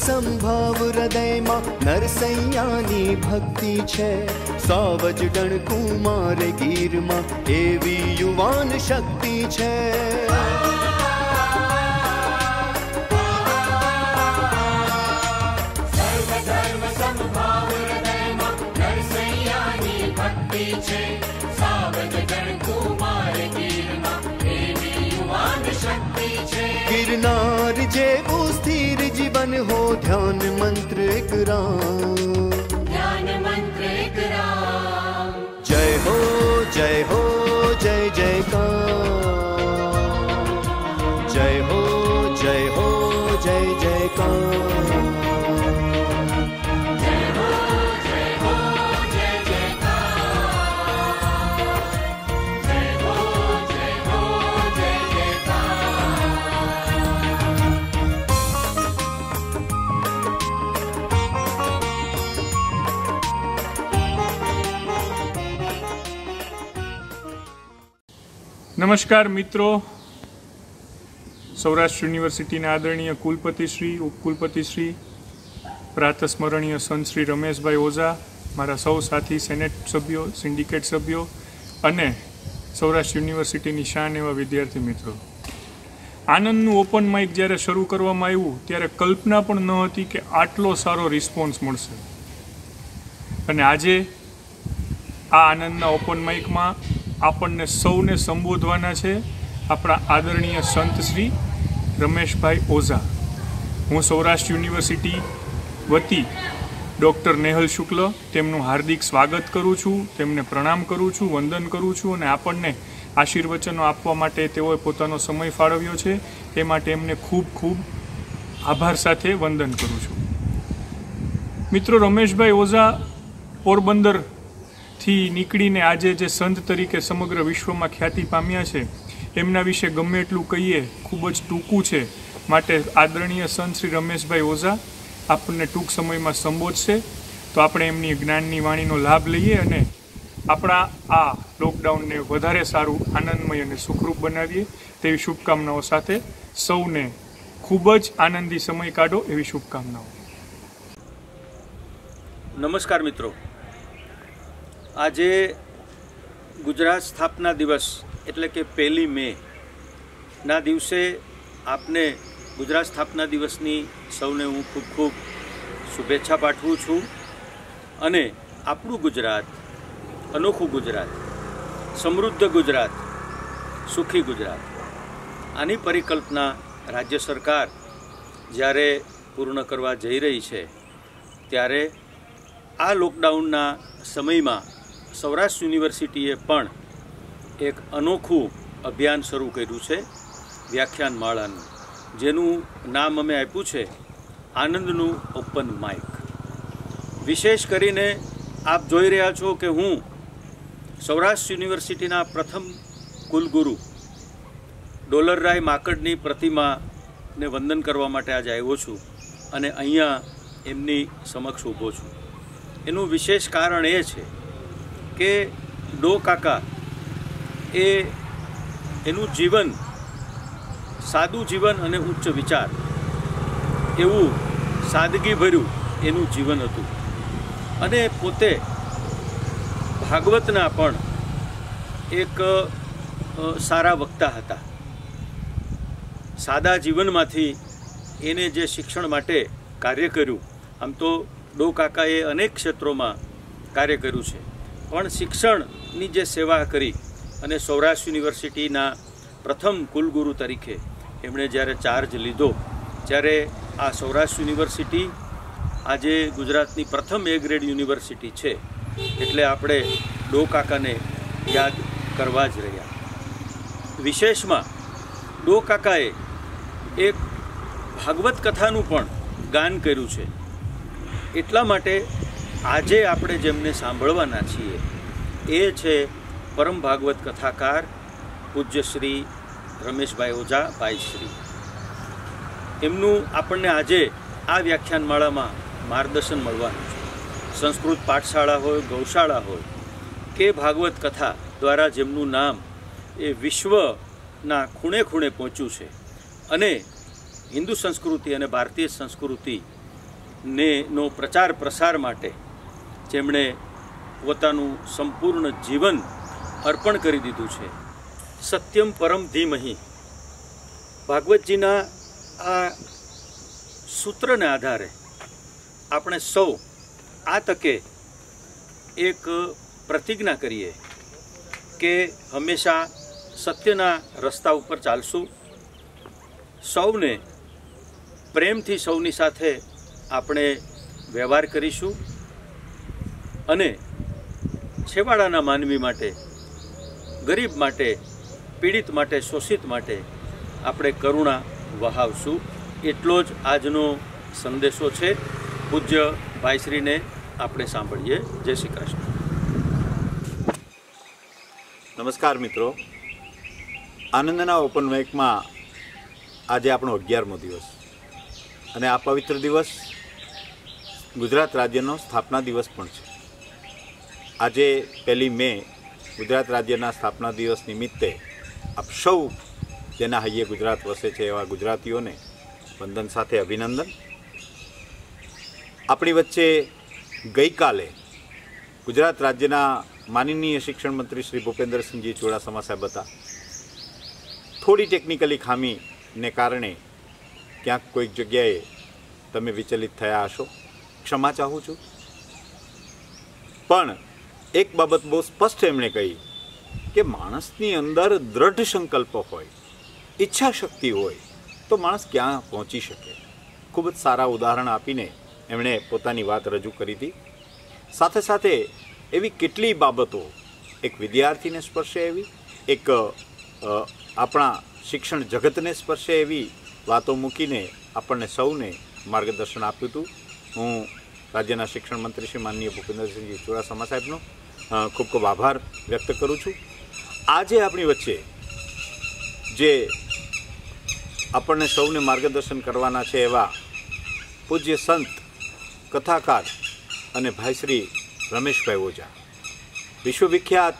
સંભાવ હૃદયમાં નરસૈયાની ભક્તિ છે સાવજ ડણકુમાર ગીરમાં એવી યુવાન શક્તિ છે ज्ञान मंत्र ग्राम નમસ્કાર મિત્રો સૌરાષ્ટ્ર યુનિવર્સિટીના આદરણીય કુલપતિશ્રી ઉપકુલપતિશ્રી પ્રાતસ્મરણીય સંત શ્રી રમેશભાઈ ઓઝા મારા સૌ સાથી સેનેટ સભ્યો સિન્ડિકેટ સભ્યો અને સૌરાષ્ટ્ર યુનિવર્સિટીની શાન એવા વિદ્યાર્થી મિત્રો આનંદનું ઓપન માઇક જ્યારે શરૂ કરવામાં આવ્યું ત્યારે કલ્પના પણ ન હતી કે આટલો સારો રિસ્પોન્સ મળશે અને આજે આ આનંદના ઓપન માઇકમાં આપણને સૌને સંબોધવાના છે આપણા આદરણીય સંત શ્રી રમેશભાઈ ઓઝા હું સૌરાષ્ટ્ર યુનિવર્સિટી વતી ડૉક્ટર નેહલ શુક્લ તેમનું હાર્દિક સ્વાગત કરું છું તેમને પ્રણામ કરું છું વંદન કરું છું અને આપણને આશીર્વચનો આપવા માટે તેઓએ પોતાનો સમય ફાળવ્યો છે તે માટે એમને ખૂબ ખૂબ આભાર સાથે વંદન કરું છું મિત્રો રમેશભાઈ ઓઝા પોરબંદર થી નીકળીને આજે જે સંત તરીકે સમગ્ર વિશ્વમાં ખ્યાતિ પામ્યા છે એમના વિશે ગમે એટલું કહીએ ખૂબ જ ટૂંકું છે માટે આદરણીય સંત શ્રી રમેશભાઈ ઓઝા આપણને ટૂંક સમયમાં સંબોધશે તો આપણે એમની જ્ઞાનની વાણીનો લાભ લઈએ અને આપણા આ લોકડાઉનને વધારે સારું આનંદમય અને સુખરૂપ બનાવીએ તેવી શુભકામનાઓ સાથે સૌને ખૂબ જ આનંદી સમય કાઢો એવી શુભકામનાઓ નમસ્કાર મિત્રો આજે ગુજરાત સ્થાપના દિવસ એટલે કે પહેલી મે ના દિવસે આપને ગુજરાત સ્થાપના દિવસની સૌને હું ખૂબ ખૂબ શુભેચ્છા પાઠવું છું અને આપણું ગુજરાત અનોખું ગુજરાત સમૃદ્ધ ગુજરાત સુખી ગુજરાત આની પરિકલ્પના રાજ્ય સરકાર જ્યારે પૂર્ણ કરવા જઈ રહી છે ત્યારે આ લોકડાઉનના સમયમાં સૌરાષ્ટ્ર યુનિવર્સિટીએ પણ એક અનોખું અભિયાન શરૂ કર્યું છે વ્યાખ્યાન માળાનું જેનું નામ અમે આપ્યું છે આનંદનું ઓપન માઇક વિશેષ કરીને આપ જોઈ રહ્યા છો કે હું સૌરાષ્ટ્ર યુનિવર્સિટીના પ્રથમ કુલગુરુ ડોલરરાય માકડની પ્રતિમાને વંદન કરવા માટે આજે આવ્યો છું અને અહીંયા એમની સમક્ષ ઊભો છું એનું વિશેષ કારણ એ છે કે ડો કાકા એ એનું જીવન સાદું જીવન અને ઉચ્ચ વિચાર એવું સાદગી ભર્યું એનું જીવન હતું અને પોતે ભાગવતના પણ એક સારા વક્તા હતા સાદા જીવનમાંથી એને જે શિક્ષણ માટે કાર્ય કર્યું આમ તો ડો કાકાએ અનેક ક્ષેત્રોમાં કાર્ય કર્યું છે પણ શિક્ષણની જે સેવા કરી અને સૌરાષ્ટ્ર યુનિવર્સિટીના પ્રથમ કુલગુરુ તરીકે એમણે જ્યારે ચાર્જ લીધો ત્યારે આ સૌરાષ્ટ્ર યુનિવર્સિટી આજે ગુજરાતની પ્રથમ એ ગ્રેડ યુનિવર્સિટી છે એટલે આપણે ડો કાકાને યાદ કરવા જ રહ્યા વિશેષમાં ડો કાકાએ એક ભાગવત કથાનું પણ ગાન કર્યું છે એટલા માટે આજે આપણે જેમને સાંભળવાના છીએ એ છે પરમ ભાગવત કથાકાર પૂજ્ય શ્રી રમેશભાઈ ઓઝા ભાઈશ્રી એમનું આપણને આજે આ વ્યાખ્યાનમાળામાં માર્ગદર્શન મળવાનું છે સંસ્કૃત પાઠશાળા હોય ગૌશાળા હોય કે ભાગવત કથા દ્વારા જેમનું નામ એ વિશ્વના ખૂણે ખૂણે પહોંચ્યું છે અને હિન્દુ સંસ્કૃતિ અને ભારતીય સંસ્કૃતિને નો પ્રચાર પ્રસાર માટે જેમણે પોતાનું સંપૂર્ણ જીવન અર્પણ કરી દીધું છે સત્યમ પરમ ધીમહી ભાગવતજીના આ સૂત્રને આધારે આપણે સૌ આ તકે એક પ્રતિજ્ઞા કરીએ કે હંમેશા સત્યના રસ્તા ઉપર ચાલશું સૌને પ્રેમથી સૌની સાથે આપણે વ્યવહાર કરીશું અને છેવાડાના માનવી માટે ગરીબ માટે પીડિત માટે શોષિત માટે આપણે કરુણા વહાવશું એટલો જ આજનો સંદેશો છે પૂજ્ય ભાઈશ્રીને આપણે સાંભળીએ જય શ્રી કૃષ્ણ નમસ્કાર મિત્રો આનંદના ઓપન માઇકમાં આજે આપણો અગિયારમો દિવસ અને આ પવિત્ર દિવસ ગુજરાત રાજ્યનો સ્થાપના દિવસ પણ છે આજે પહેલી મે ગુજરાત રાજ્યના સ્થાપના દિવસ નિમિત્તે આપ સૌ જેના હૈયે ગુજરાત વસે છે એવા ગુજરાતીઓને વંદન સાથે અભિનંદન આપણી વચ્ચે ગઈકાલે ગુજરાત રાજ્યના માનનીય શિક્ષણ મંત્રી શ્રી ભૂપેન્દ્રસિંહજી ચુડાસમા સાહેબ હતા થોડી ટેકનિકલી ખામીને કારણે ક્યાંક કોઈક જગ્યાએ તમે વિચલિત થયા હશો ક્ષમા ચાહું છું પણ એક બાબત બહુ સ્પષ્ટ એમણે કહી કે માણસની અંદર દ્રઢ સંકલ્પ હોય ઈચ્છા શક્તિ હોય તો માણસ ક્યાં પહોંચી શકે ખૂબ જ સારા ઉદાહરણ આપીને એમણે પોતાની વાત રજૂ કરી હતી સાથે સાથે એવી કેટલી બાબતો એક વિદ્યાર્થીને સ્પર્શે એવી એક આપણા શિક્ષણ જગતને સ્પર્શે એવી વાતો મૂકીને આપણને સૌને માર્ગદર્શન આપ્યું હતું હું રાજ્યના શિક્ષણ મંત્રી શ્રી માનનીય ભૂપેન્દ્રસિંહજી ચુડાસમા સાહેબનું ખૂબ ખૂબ આભાર વ્યક્ત કરું છું આજે આપણી વચ્ચે જે આપણને સૌને માર્ગદર્શન કરવાના છે એવા પૂજ્ય સંત કથાકાર અને ભાઈશ્રી શ્રી રમેશભાઈ ઓઝા વિશ્વવિખ્યાત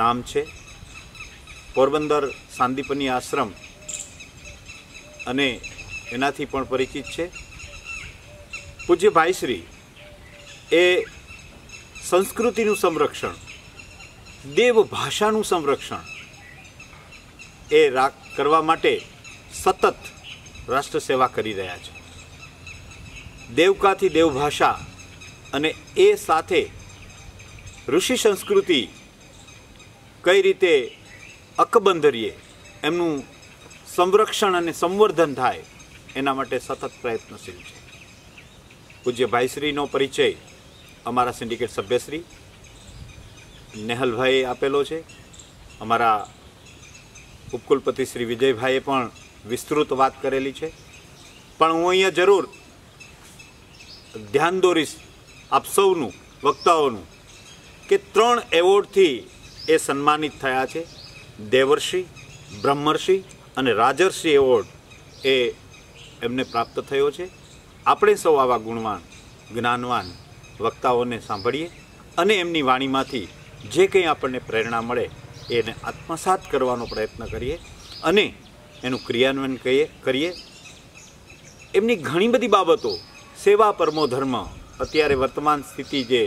નામ છે પોરબંદર સાંદીપની આશ્રમ અને એનાથી પણ પરિચિત છે પૂજ્ય ભાઈશ્રી એ સંસ્કૃતિનું સંરક્ષણ દેવ ભાષાનું સંરક્ષણ એ રા કરવા માટે સતત રાષ્ટ્ર સેવા કરી રહ્યા છે દેવકાથી દેવભાષા અને એ સાથે ઋષિ સંસ્કૃતિ કઈ રીતે અકબંધરીએ એમનું સંરક્ષણ અને સંવર્ધન થાય એના માટે સતત પ્રયત્નશીલ છે પૂજ્ય ભાઈશ્રીનો પરિચય અમારા સિન્ડિકેટ સભ્યશ્રી નેહલભાઈએ આપેલો છે અમારા ઉપકુલપતિ શ્રી વિજયભાઈએ પણ વિસ્તૃત વાત કરેલી છે પણ હું અહીંયા જરૂર ધ્યાન દોરીશ આપ સૌનું વક્તાઓનું કે ત્રણ એવોર્ડથી એ સન્માનિત થયા છે દેવર્ષિ બ્રહ્મર્ષિ અને રાજર્ષિ એવોર્ડ એ એમને પ્રાપ્ત થયો છે આપણે સૌ આવા ગુણવાન જ્ઞાનવાન વક્તાઓને સાંભળીએ અને એમની વાણીમાંથી જે કંઈ આપણને પ્રેરણા મળે એને આત્મસાત કરવાનો પ્રયત્ન કરીએ અને એનું ક્રિયાન્વયન કહીએ કરીએ એમની ઘણી બધી બાબતો સેવા પરમો ધર્મ અત્યારે વર્તમાન સ્થિતિ જે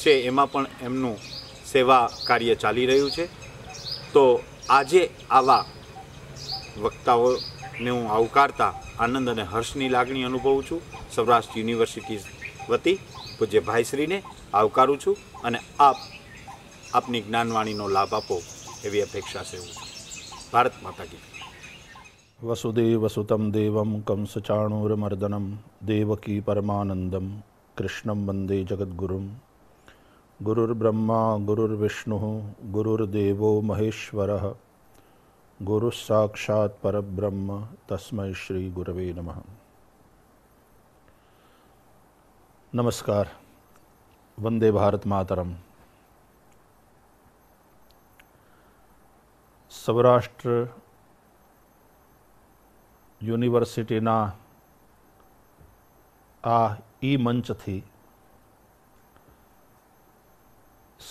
છે એમાં પણ એમનું સેવા કાર્ય ચાલી રહ્યું છે તો આજે આવા વક્તાઓને હું આવકારતા આનંદ અને હર્ષની લાગણી અનુભવું છું સૌરાષ્ટ્ર યુનિવર્સિટી વતી પૂજ્ય ભાઈશ્રીને આવકારું છું અને આપ આપની જ્ઞાનવાણીનો લાભ આપો એવી અપેક્ષા સેવું છું ભારત માતા કી વસુદેવ સુતમ દેવમ કંસચાણૂરમર્દનમ દેવકી પરમાનંદમ કૃષ્ણમ વંદે જગદ્ગુરુમ ગુરુર્બ્રહ્મા ગુરુર્વિષ્ણુ ગુરુર્દેવો મહેશ્વર ગુરુસાક્ષાત્પરબ્રહ્મ તસ્મૈ શ્રી ગુરવે નમઃ નમસ્કાર વંદે ભારત માતરમ સૌરાષ્ટ્ર યુનિવર્સિટીના આ ઈ મંચથી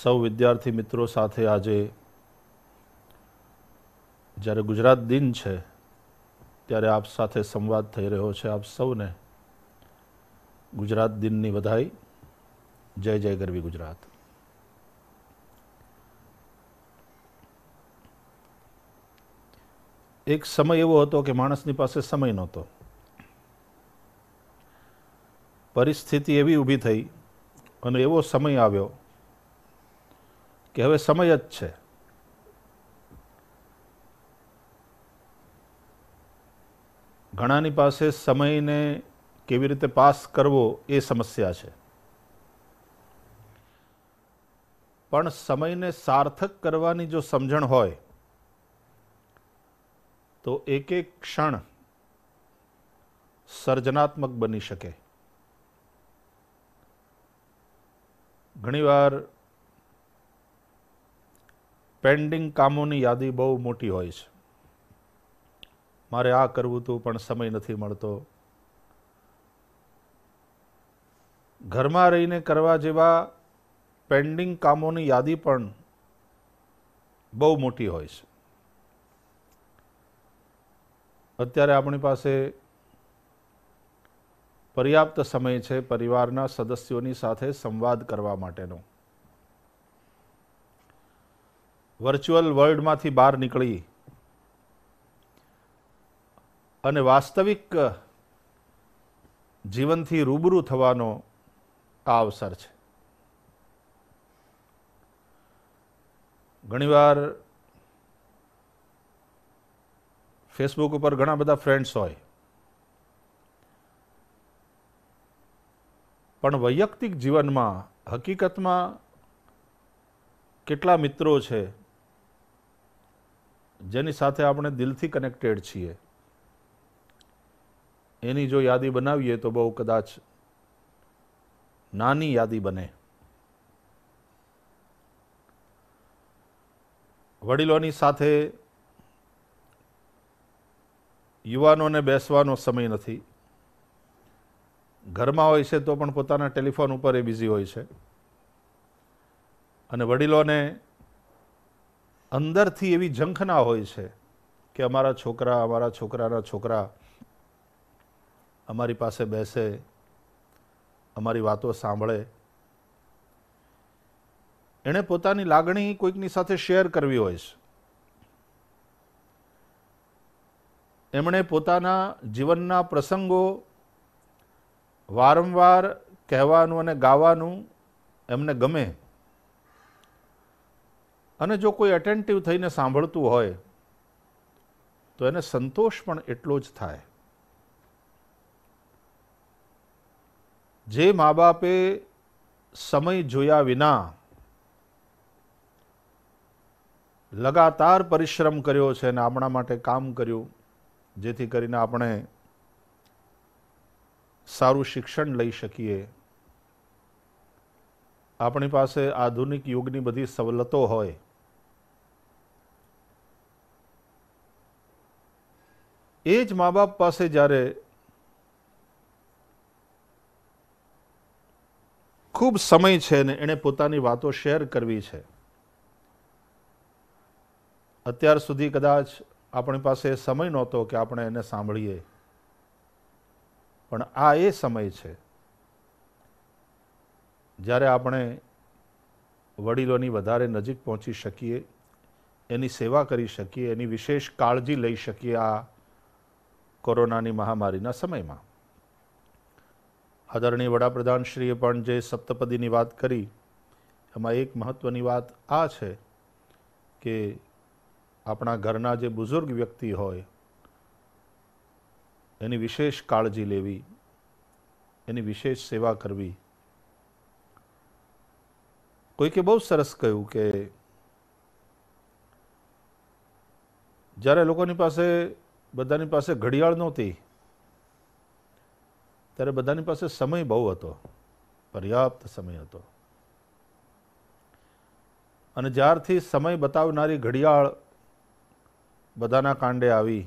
સૌ વિદ્યાર્થી મિત્રો સાથે આજે જ્યારે ગુજરાત દિન છે ત્યારે આપ સાથે સંવાદ થઈ રહ્યો છે આપ સૌને ગુજરાત દિનની વધાઈ જય જય ગરવી ગુજરાત એક સમય એવો હતો કે માણસની પાસે સમય નહોતો પરિસ્થિતિ એવી ઊભી થઈ અને એવો સમય આવ્યો કે હવે સમય જ છે ઘણાની પાસે સમયને કેવી રીતે પાસ કરવો એ સમસ્યા છે પણ સમયને સાર્થક કરવાની જો સમજણ હોય તો એક એક ક્ષણ સર્જનાત્મક બની શકે ઘણીવાર પેન્ડિંગ કામોની યાદી બહુ મોટી હોય છે મારે આ કરવું હતું પણ સમય નથી મળતો ઘરમાં રહીને કરવા જેવા પેન્ડિંગ કામોની યાદી પણ બહુ મોટી હોય છે અત્યારે આપણી પાસે પર્યાપ્ત સમય છે પરિવારના સદસ્યોની સાથે સંવાદ કરવા માટેનો વર્ચ્યુઅલ વર્લ્ડમાંથી બહાર નીકળી અને વાસ્તવિક જીવનથી રૂબરૂ થવાનો આ અવસર છે ઘણીવાર ફેસબુક ઉપર ઘણા બધા ફ્રેન્ડ્સ હોય પણ વૈયક્તિક જીવનમાં હકીકતમાં કેટલા મિત્રો છે જેની સાથે આપણે દિલથી કનેક્ટેડ છીએ એની જો યાદી બનાવીએ તો બહુ કદાચ નાની યાદી બને વડીલોની સાથે યુવાનોને બેસવાનો સમય નથી ઘરમાં હોય છે તો પણ પોતાના ટેલિફોન ઉપર એ બિઝી હોય છે અને વડીલોને અંદરથી એવી ઝંખના હોય છે કે અમારા છોકરા અમારા છોકરાના છોકરા અમારી પાસે બેસે અમારી વાતો સાંભળે એણે પોતાની લાગણી કોઈકની સાથે શેર કરવી હોય છે એમણે પોતાના જીવનના પ્રસંગો વારંવાર કહેવાનું અને ગાવાનું એમને ગમે અને જો કોઈ અટેન્ટિવ થઈને સાંભળતું હોય તો એને સંતોષ પણ એટલો જ થાય જે મા બાપે સમય જોયા વિના લગાતાર પરિશ્રમ કર્યો છે અને આપણા માટે કામ કર્યું જેથી કરીને આપણે સારું શિક્ષણ લઈ શકીએ આપણી પાસે આધુનિક યુગની બધી સવલતો હોય એ જ મા બાપ પાસે જ્યારે ખૂબ સમય છે ને એણે પોતાની વાતો શેર કરવી છે અત્યાર સુધી કદાચ આપણી પાસે સમય નહોતો કે આપણે એને સાંભળીએ પણ આ એ સમય છે જ્યારે આપણે વડીલોની વધારે નજીક પહોંચી શકીએ એની સેવા કરી શકીએ એની વિશેષ કાળજી લઈ શકીએ આ કોરોનાની મહામારીના સમયમાં આદરણીય વડાપ્રધાનશ્રીએ પણ જે સપ્તપદીની વાત કરી એમાં એક મહત્વની વાત આ છે કે આપણા ઘરના જે બુઝુર્ગ વ્યક્તિ હોય એની વિશેષ કાળજી લેવી એની વિશેષ સેવા કરવી કોઈકે બહુ સરસ કહ્યું કે જ્યારે લોકોની પાસે બધાની પાસે ઘડિયાળ નહોતી ત્યારે બધાની પાસે સમય બહુ હતો પર્યાપ્ત સમય હતો અને જ્યારથી સમય બતાવનારી ઘડિયાળ બધાના કાંડે આવી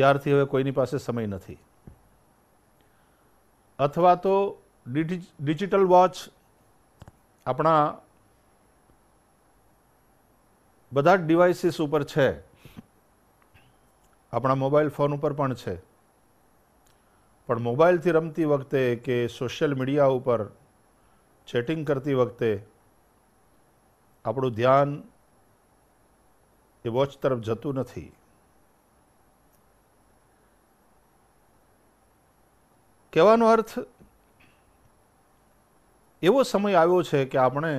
ત્યારથી હવે કોઈની પાસે સમય નથી અથવા તો ડિજિટલ વોચ આપણા બધા જ ડિવાઇસીસ ઉપર છે આપણા મોબાઈલ ફોન ઉપર પણ છે પણ મોબાઈલથી રમતી વખતે કે સોશિયલ મીડિયા ઉપર ચેટિંગ કરતી વખતે આપણું ધ્યાન એ વોચ તરફ જતું નથી કહેવાનો અર્થ એવો સમય આવ્યો છે કે આપણે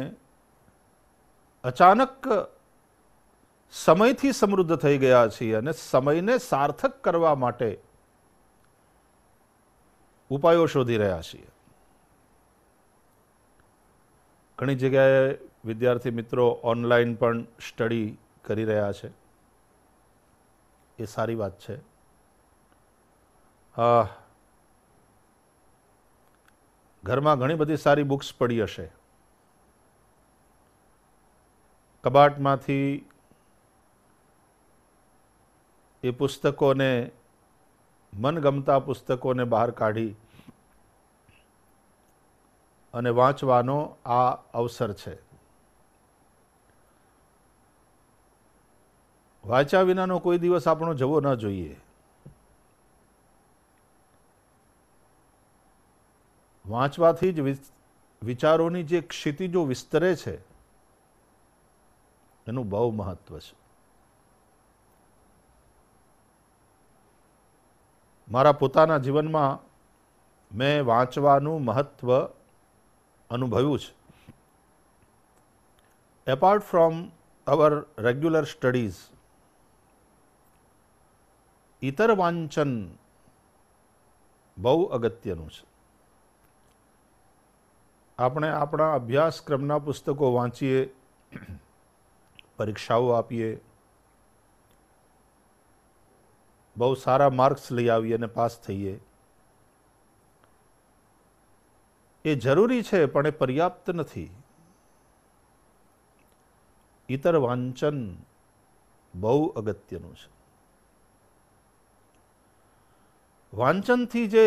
અચાનક સમયથી સમૃદ્ધ થઈ ગયા છીએ અને સમયને સાર્થક કરવા માટે ઉપાયો શોધી રહ્યા છીએ ઘણી જગ્યાએ વિદ્યાર્થી મિત્રો ઓનલાઈન પણ સ્ટડી કરી રહ્યા છે એ સારી વાત છે ઘરમાં ઘણી બધી સારી બુક્સ પડી હશે કબાટમાંથી એ પુસ્તકોને મનગમતા પુસ્તકોને બહાર કાઢી અને વાંચવાનો આ અવસર છે વાંચ્યા વિનાનો કોઈ દિવસ આપણો જવો ન જોઈએ વાંચવાથી જ વિચારોની જે ક્ષિતિજો વિસ્તરે છે એનું બહુ મહત્ત્વ છે મારા પોતાના જીવનમાં મેં વાંચવાનું મહત્ત્વ અનુભવ્યું છે apart from our regular studies ઇતર વાંચન બહુ અગત્યનું છે આપણે આપણા અભ્યાસક્રમના પુસ્તકો વાંચીએ પરીક્ષાઓ આપીએ બહુ સારા માર્ક્સ લઈ આવીએ અને પાસ થઈએ એ જરૂરી છે પણ એ પર્યાપ્ત નથી ઇતર વાંચન બહુ અગત્યનું છે વાંચનથી જે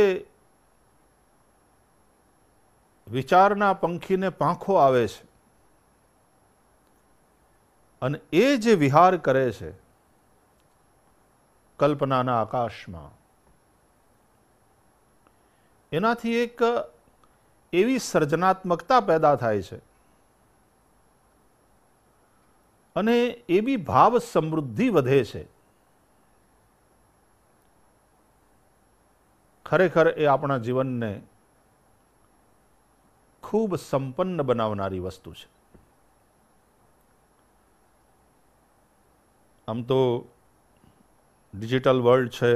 વિચારના પંખીને પાંખો આવે છે અને એ જે વિહાર કરે છે કલ્પનાના આકાશમાં એનાથી એક એવી સર્જનાત્મકતા પેદા થાય છે અને એવી ભાવ સમૃદ્ધિ વધે છે ખરેખર એ આપણા જીવનને ખૂબ સંપન્ન બનાવનારી વસ્તુ છે આમ તો ડિજિટલ વર્લ્ડ છે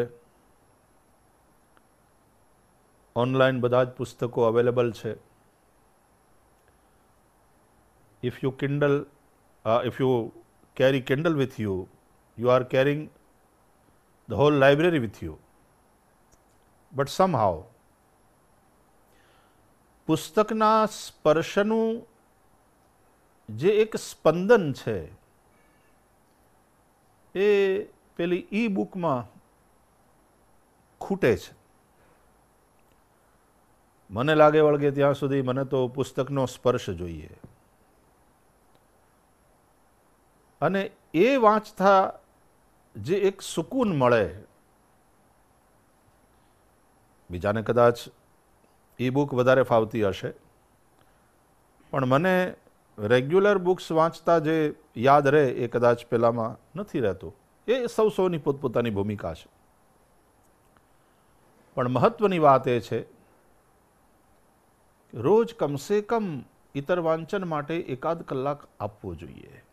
ઓનલાઈન બધા જ પુસ્તકો અવેલેબલ છે if you Kindle if you carry Kindle with you you are carrying the whole library with you. But somehow, પુસ્તકના સ્પર્શનું જે એક સ્પંદન છે એ પેલી ઈ બુકમાં ખૂટે છે મને લાગે વળગે ત્યાં સુધી મને તો પુસ્તકનો સ્પર્શ જોઈએ અને એ વાંચતા જે એક સુકૂન મળે બીજાને કદાચ ઈ બુક વધારે ફાવતી હશે પણ મને રેગ્યુલર બુક્સ વાંચતા જે યાદ રહે એ કદાચ પહેલાંમાં નથી રહેતું એ સૌ સૌની પોતપોતાની ભૂમિકા છે પણ મહત્વની વાત એ છે રોજ કમસે કમ ઇતર વાંચન માટે એકાદ કલાક આપવો જોઈએ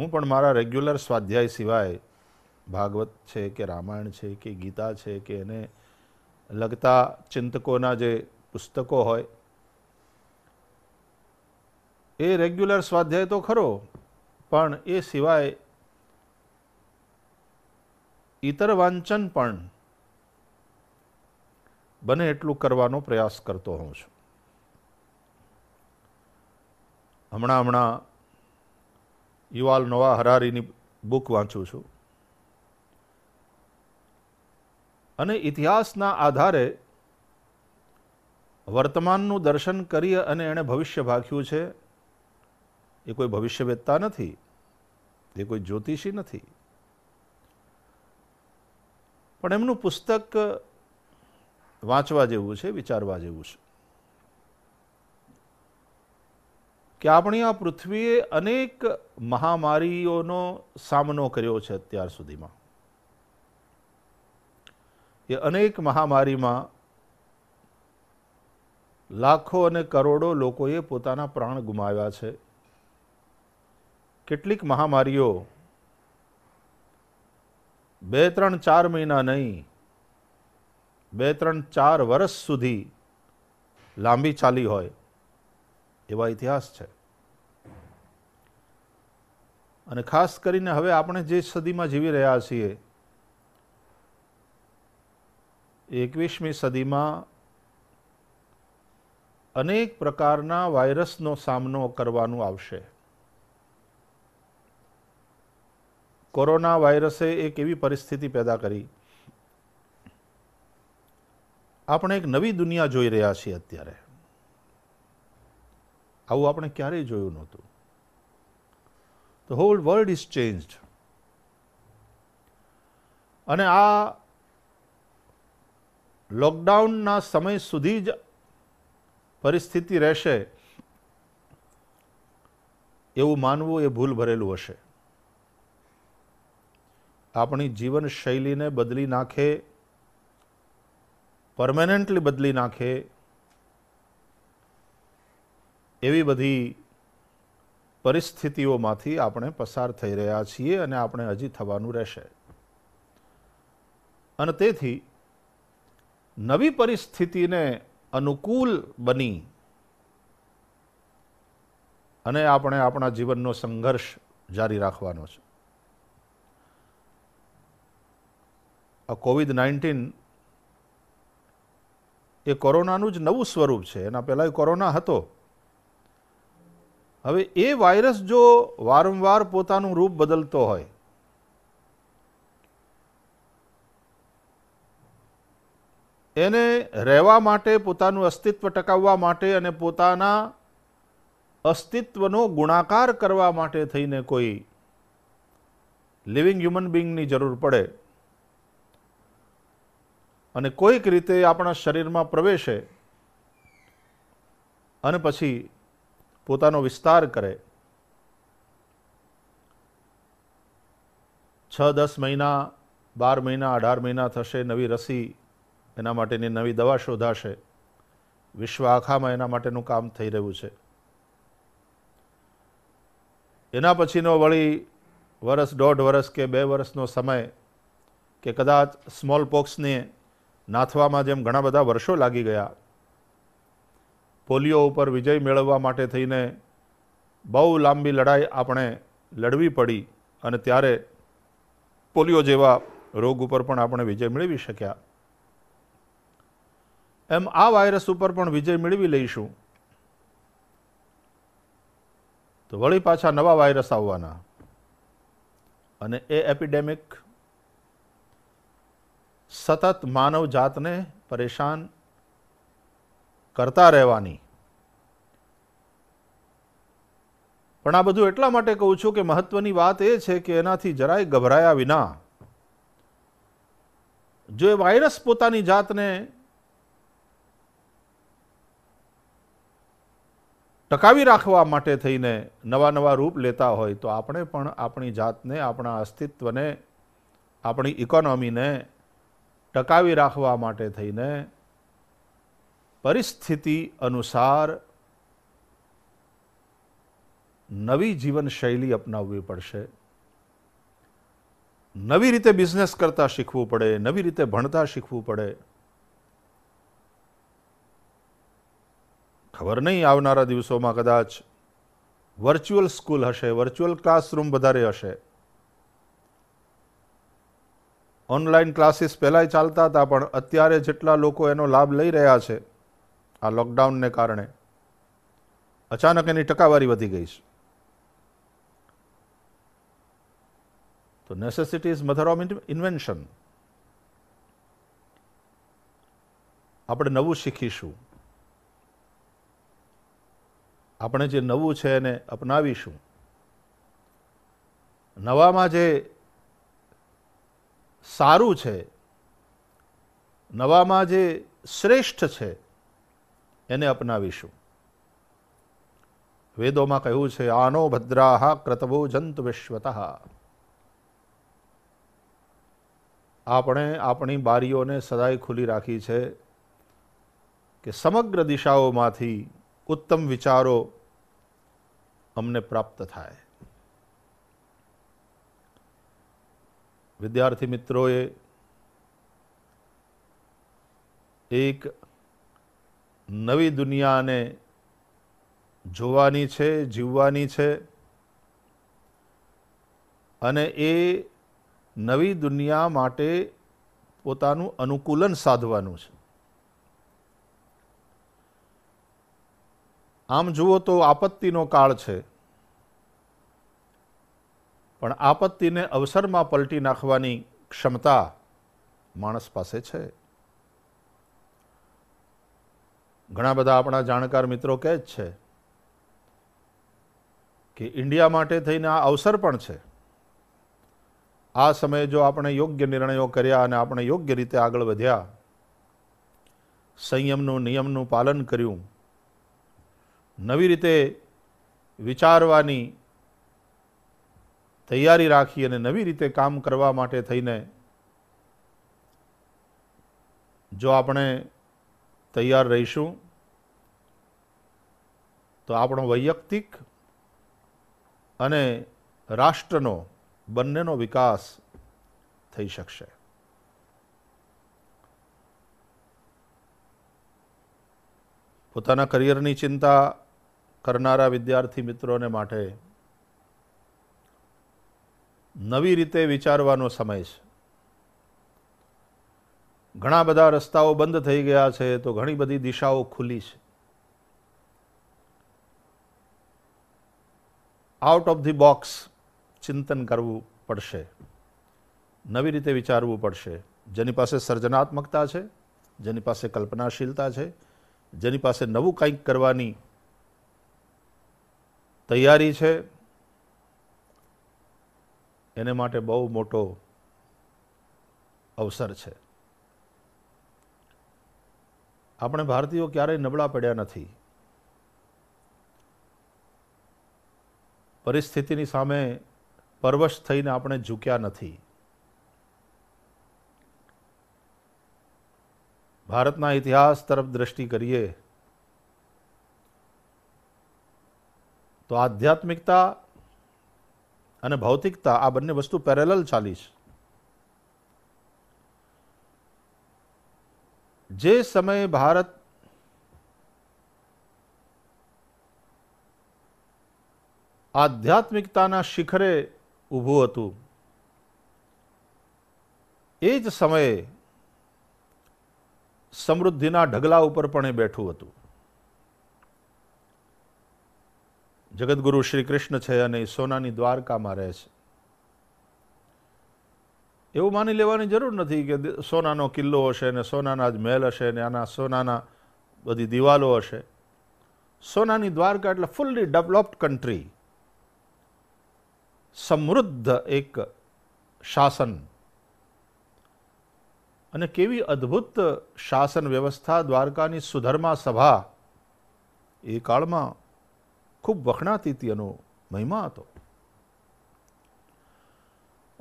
હું પણ મારા રેગ્યુલર સ્વાધ્યાય સિવાય ભાગવત છે કે રામાયણ છે કે ગીતા છે કે એને લગતા ચિંતકોના જે પુસ્તકો હોય એ રેગ્યુલર સ્વાધ્યાય તો ખરો પણ એ સિવાય ઇતર વાંચન પણ બને એટલું કરવાનો પ્રયાસ કરતો હોઉં છું હમણાં હમણાં યુવાલ નવા હરારીની બુક વાંચું છું અને ઇતિહાસના આધારે વર્તમાનનું દર્શન કરી અને એણે ભવિષ્ય ભાખ્યું છે એ કોઈ ભવિષ્યવેત્તા નથી એ કોઈ જ્યોતિષી નથી પણ એમનું પુસ્તક વાંચવા જેવું છે વિચારવા જેવું છે કે આપણી આ પૃથ્વીએ અનેક મહામારીઓનો સામનો કર્યો છે અત્યાર સુધીમાં એ અનેક મહામારીમાં લાખો અને કરોડો લોકોએ પોતાના પ્રાણ ગુમાવ્યા છે કેટલીક મહામારીઓ બે ત્રણ ચાર મહિના નહીં બે ત્રણ ચાર વર્ષ સુધી લાંબી ચાલી હોય એવા ઇતિહાસ છે અને ખાસ કરીને હવે આપણે જે સદીમાં જીવી રહ્યા છીએ એકવીસમી સદીમાં અનેક પ્રકારના વાયરસનો સામનો કરવાનું આવશે કોરોના વાયરસે એક એવી પરિસ્થિતિ પેદા કરી આપણે એક નવી દુનિયા જોઈ રહ્યા છીએ અત્યારે આવું આપણે ક્યારેય જોયું નહોતું the whole world is changed અને આ લોકડાઉનના સમય સુધી જ પરિસ્થિતિ રહેશે એવું માનવું એ ભૂલ ભરેલું હશે આપણી જીવનશૈલીને બદલી નાખે પરમેનન્ટલી બદલી નાખે એવી બધી પરિસ્થિતિઓમાંથી આપણે પસાર થઈ રહ્યા છીએ અને આપણે હજી થવાનું રહેશે અને તેથી નવી પરિસ્થિતિને અનુકૂળ બની અને આપણે આપણા જીવનનો સંઘર્ષ જારી રાખવાનો છે આ કોવિડ નાઇન્ટીન એ કોરોનાનું જ નવું સ્વરૂપ છે એના પહેલાં કોરોના હતો હવે એ વાયરસ જો વારંવાર પોતાનું રૂપ બદલતો હોય એને રહેવા માટે પોતાનું અસ્તિત્વ ટકાવવા માટે અને પોતાના અસ્તિત્વનો ગુણાકાર કરવા માટે થઈને કોઈ લિવિંગ હ્યુમન બિંગની જરૂર પડે અને કોઈક રીતે આપણા શરીરમાં પ્રવેશે અને પછી પોતાનો વિસ્તાર કરે છ દસ મહિના બાર મહિના અઢાર મહિના થશે નવી રસી એના માટેની નવી દવા શોધાશે વિશ્વ આખામાં એના માટેનું કામ થઈ રહ્યું છે એના પછીનો વળી વર્ષ દોઢ વરસ કે બે વર્ષનો સમય કે કદાચ સ્મોલ પોક્સને નાથવામાં જેમ ઘણા બધા વર્ષો લાગી ગયા પોલિયો ઉપર વિજય મેળવવા માટે થઈને બહુ લાંબી લડાઈ આપણે લડવી પડી અને ત્યારે પોલિયો જેવા રોગ ઉપર પણ આપણે વિજય મેળવી શક્યા એમ આ વાયરસ ઉપર પણ વિજય મેળવી લઈશું તો વળી પાછા નવા વાયરસ આવવાના અને એ એપિડેમિક સતત માનવ જાતને પરેશાન કરતા રહેવાની પણ આ બધું એટલા માટે કહું છું કે મહત્વની વાત એ છે કે એનાથી જરાય ગભરાયા વિના જો એ વાયરસ પોતાની જાતને ટકાવી રાખવા માટે થઈને નવા નવા રૂપ લેતા હોય તો આપણે પણ આપણી જાતને આપણા અસ્તિત્વને આપણી ઇકોનોમીને ટકાવી રાખવા માટે થઈને પરિસ્થિતિ અનુસાર નવી જીવનશૈલી અપનાવવી પડશે નવી રીતે બિઝનેસ કરતા શીખવું પડે નવી રીતે ભણતા શીખવું પડે ખબર નહીં આવનારા દિવસોમાં કદાચ વર્ચ્યુઅલ સ્કૂલ હશે વર્ચ્યુઅલ ક્લાસરૂમ વધારે હશે ઓનલાઈન ક્લાસીસ પહેલાંય ચાલતા હતા પણ અત્યારે જેટલા લોકો એનો લાભ લઈ રહ્યા છે આ લોકડાઉનને કારણે અચાનક એની ટકાવારી વધી ગઈ છે તો necessity is mother of invention આપણે નવું શીખીશું આપણે જે નવું છે એને અપનાવીશું નવામાં જે સારું છે નવામાં જે શ્રેષ્ઠ છે એને અપનાવીશું વેદોમાં કહ્યું છે આનો ભદ્રાહ ક્રતવો જંત વિશ્વત આપણે આપણી બારીઓને સદાય ખુલ્લી રાખી છે કે સમગ્ર દિશાઓમાંથી ઉત્તમ વિચારો અમને પ્રાપ્ત થાય વિદ્યાર્થી મિત્રોએ એક નવી દુનિયાને જોવાની છે જીવવાની છે અને એ નવી દુનિયા માટે પોતાનું અનુકૂલન સાધવાનું છે આમ જુઓ તો આપત્તિનો કાળ છે પણ આપત્તિને અવસરમાં પલટી નાખવાની ક્ષમતા માણસ પાસે છે ઘણા બધા આપણા જાણકાર મિત્રો કહે જ છે કે ઇન્ડિયા માટે થઈને આ અવસર પણ છે આ સમયે જો આપણે યોગ્ય નિર્ણયો કર્યા અને આપણે યોગ્ય રીતે આગળ વધ્યા સંયમનું નિયમનું પાલન કર્યું નવી રીતે વિચારવાની તૈયારી રાખી અને નવી રીતે કામ કરવા માટે થઈને જો આપણે તૈયાર રહીશું તો આપણો વૈયક્તિક અને રાષ્ટ્રનો બંનેનો વિકાસ થઈ શકશે પોતાના કરિયરની ચિંતા કરનારા વિદ્યાર્થી મિત્રોને માટે નવી રીતે વિચારવાનો સમય છે ઘણા બધા રસ્તાઓ બંધ થઈ ગયા છે તો ઘણી બધી દિશાઓ ખુલી છે આઉટ ઓફ ધી બોક્સ ચિંતન કરવું પડશે નવી રીતે વિચારવું પડશે જેની પાસે સર્જનાત્મકતા છે જેની પાસે કલ્પનાશીલતા છે જેની પાસે નવું કંઈક કરવાની તૈયારી છે એને માટે બહુ મોટો અવસર છે આપણે ભારતીયો ક્યારેય નબળા પડ્યા નથી પરિસ્થિતિની સામે પરવશ થઈને આપણે ઝૂક્યા નથી ભારતના ઇતિહાસ તરફ દ્રષ્ટિ કરીએ તો આધ્યાત્મિકતા અને ભૌતિકતા આ બંને વસ્તુ પેરેલલ ચાલી છે જે સમયે ભારત આધ્યાત્મિકતાના શિખરે ઊભું હતું એ જ સમયે સમૃદ્ધિના ઢગલા ઉપર પણ એ બેઠું હતું જગદગુરુ શ્રી કૃષ્ણ છે અને સોનાની દ્વારકામાં રહે છે એવું માની લેવાની જરૂર નથી કે સોનાનો કિલ્લો હશે ને સોનાના જ મહેલ હશે ને આના સોનાના બધી દિવાલો હશે સોનાની દ્વારકા એટલે ફૂલ્લી ડેવલપ્ડ કન્ટ્રી સમૃદ્ધ એક શાસન અને કેવી અદ્ભુત શાસન વ્યવસ્થા દ્વારકાની સુધર્મા સભા એ કાળમાં ખૂબ વખણાતી હતી મહિમા હતો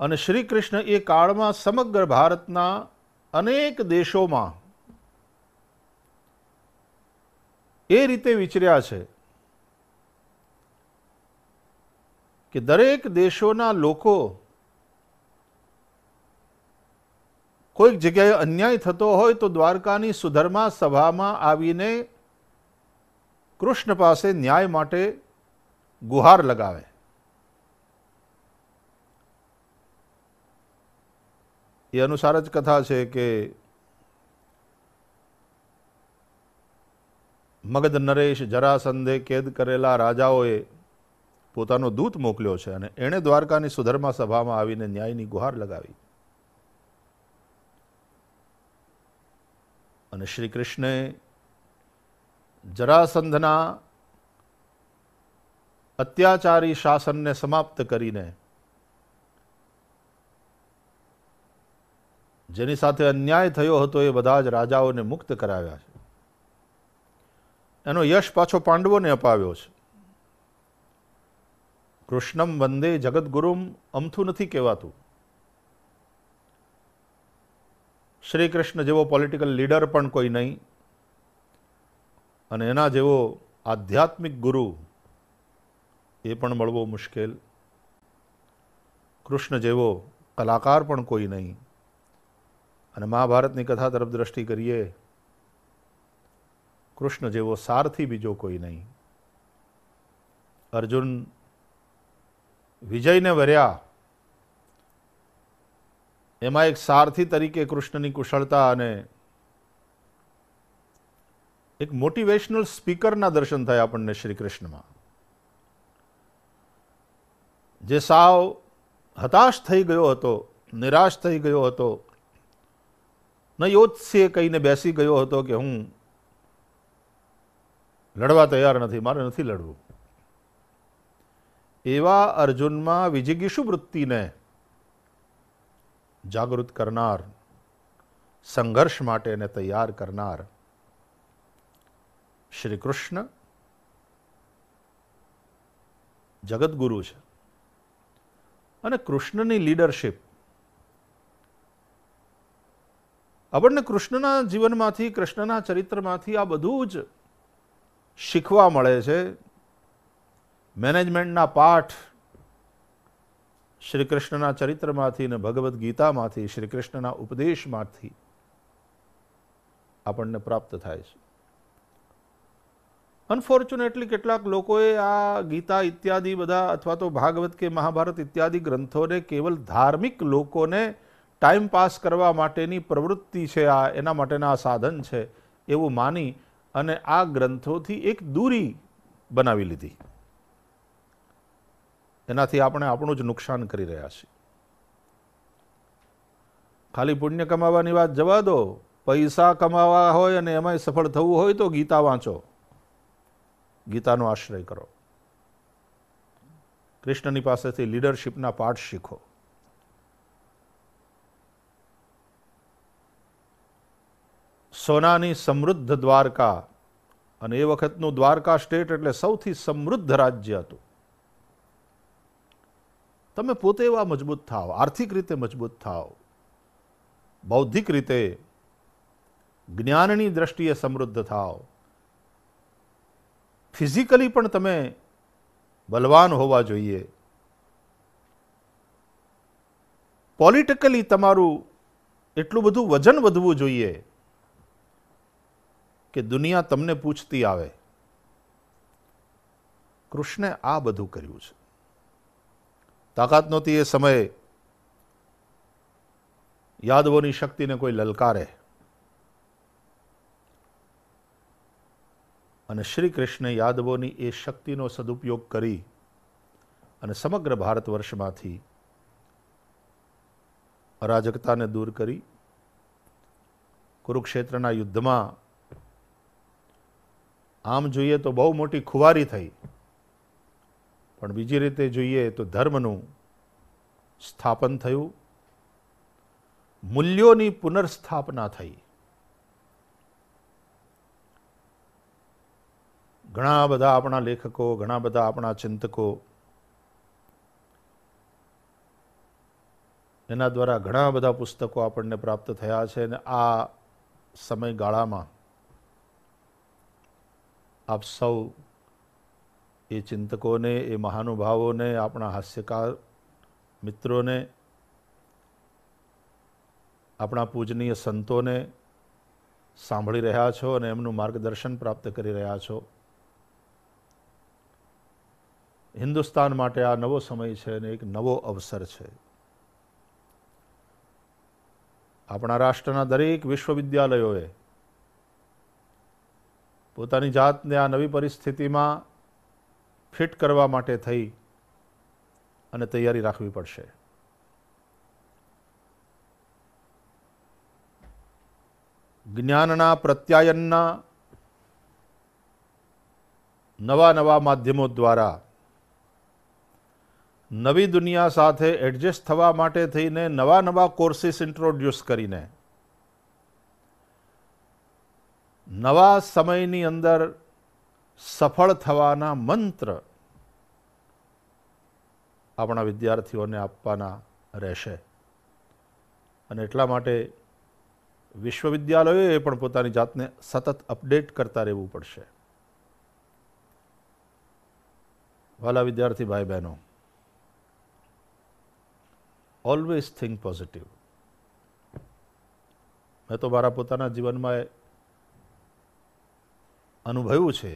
અને શ્રી કૃષ્ણ એ કાળમાં સમગ્ર ભારતના અનેક દેશોમાં એ રીતે વિચર્યા છે કે દરેક દેશોના લોકો કોઈક જગ્યાએ અન્યાય થતો હોય તો દ્વારકાની સુધર્મા સભામાં આવીને કૃષ્ણ પાસે ન્યાય માટે ગુહાર લગાવે એ અનુસાર જ કથા છે કે મગધ નરેશ જરાસંધે કેદ કરેલા રાજાઓએ પોતાનો દૂત મોકલ્યો છે અને એણે દ્વારકાની સુધર્મા સભામાં આવીને ન્યાયની ગુહાર લગાવી અને શ્રી કૃષ્ણે જરાસંધના અત્યાચારી શાસનને સમાપ્ત કરીને જેની સાથે અન્યાય થયો હતો એ બધા જ રાજાઓને મુક્ત કરાવ્યા છે એનો યશ પાછો પાંડવોને અપાવ્યો છે કૃષ્ણમ વંદે જગદગુરુમ અમથું નથી કહેવાતું શ્રી કૃષ્ણ જેવો પોલિટિકલ લીડર પણ કોઈ નહીં અને એના જેવો આધ્યાત્મિક ગુરુ એ પણ મળવો મુશ્કેલ કૃષ્ણ જેવો કલાકાર પણ કોઈ નહીં અને મહાભારતની કથા તરફ દ્રષ્ટિ કરીએ કૃષ્ણ જેવો સારથી બીજો કોઈ નહીં અર્જુન વિજયને વર્યા એમાં એક સારથી તરીકે કૃષ્ણની કુશળતા અને એક મોટિવેશનલ સ્પીકરના દર્શન થયા આપણને શ્રી કૃષ્ણમાં જે સાવ હતાશ થઈ ગયો હતો નિરાશ થઈ ગયો હતો ન યોજશે કહીને બેસી ગયો હતો કે હું લડવા તૈયાર નથી મારે નથી લડવું એવા અર્જુનમાં વિજિગીષુ વૃત્તિને જાગૃત કરનાર સંઘર્ષ માટે એને તૈયાર કરનાર શ્રી કૃષ્ણ જગતગુરુ છે અને કૃષ્ણની લીડરશિપ આપણને કૃષ્ણના જીવનમાંથી કૃષ્ણના ચરિત્રમાંથી આ બધું જ શીખવા મળે છે મેનેજમેન્ટના પાઠ શ્રી કૃષ્ણના ચરિત્રમાંથી ને ભગવદ્ ગીતામાંથી શ્રી કૃષ્ણના ઉપદેશમાંથી આપણને પ્રાપ્ત થાય છે અનફોર્ચ્યુનેટલી કેટલાક લોકોએ આ ગીતા ઇત્યાદિ બધા અથવા તો ભાગવત કે મહાભારત ઇત્યાદિ ગ્રંથોને કેવલ ધાર્મિક લોકોને ટાઈમ પાસ કરવા માટેની પ્રવૃત્તિ છે આ એના માટેના આ સાધન છે એવું માની અને આ ગ્રંથોથી એક દૂરી બનાવી લીધી એનાથી આપણે આપણું જ નુકસાન કરી રહ્યા છીએ ખાલી પુણ્ય કમાવાની વાત જવા દો પૈસા કમાવા હોય અને એમાંય સફળ થવું હોય તો ગીતા વાંચો ગીતાનો આશ્રય કરો કૃષ્ણની પાસેથી લીડરશીપના પાઠ શીખો સોનાની સમૃદ્ધ દ્વારકા અને એ વખતનું દ્વારકા સ્ટેટ એટલે સૌથી સમૃદ્ધ રાજ્ય હતું તમે પોતે એવા મજબૂત થાઓ આર્થિક રીતે મજબૂત થાઓ બૌદ્ધિક રીતે જ્ઞાનની દ્રષ્ટિએ સમૃદ્ધ થાઓ ફિઝિકલી પણ તમે બલવાન હોવા જોઈએ પોલિટિકલી તમારું એટલું બધું વજન વધવું જોઈએ કે દુનિયા તમને પૂછતી આવે કૃષ્ણે આ બધું કર્યું છે તાકાત નહોતી એ સમયે યાદવોની શક્તિને કોઈ લલકારે અને શ્રી કૃષ્ણ યાદવોની એ શક્તિનો સદુપયોગ કરી અને સમગ્ર ભારત વર્ષમાંથી અરાજકતાને દૂર કરી કુરુક્ષેત્રના યુદ્ધમાં આમ જોઈએ તો બહુ મોટી ખુવારી થઈ પણ બીજી રીતે જોઈએ તો ધર્મનું સ્થાપન થયું મૂલ્યોની પુનર્સ્થાપના થઈ ઘણા બધા આપણા લેખકો ઘણા બધા આપણા ચિંતકો એના દ્વારા ઘણા બધા પુસ્તકો આપણને પ્રાપ્ત થયા છે અને આ સમયગાળામાં આપ સૌ એ ચિંતકોને એ મહાનુભાવોને આપણા હાસ્યકાર મિત્રોને આપણા પૂજનીય સંતોને સાંભળી રહ્યા છો અને એમનું માર્ગદર્શન પ્રાપ્ત કરી રહ્યા છો હિન્દુસ્તાન માટે આ નવો સમય છે અને એક નવો અવસર છે આપણા રાષ્ટ્રના દરેક વિશ્વવિદ્યાલયોએ પોતાની જાતને આ નવી પરિસ્થિતિમાં ફિટ કરવા માટે થઈ અને તૈયારી રાખવી પડશે જ્ઞાનના પ્રત્યાયનના નવા નવા માધ્યમો દ્વારા નવી દુનિયા સાથે એડજસ્ટ થવા માટે થઈને નવા નવા કોર્સિસ ઇન્ટ્રોડ્યુસ કરીને નવા સમયની અંદર સફળ થવાના મંત્ર આપણા વિદ્યાર્થીઓને આપવાના રહેશે અને એટલા માટે વિશ્વવિદ્યાલયોએ પણ પોતાની જાતને સતત અપડેટ કરતા રહેવું પડશે વાલા વિદ્યાર્થી ભાઈ બહેનો ઓલવેઝ થિંક પોઝિટિવ મેં તો મારા પોતાના જીવનમાં અનુભવ્યું છે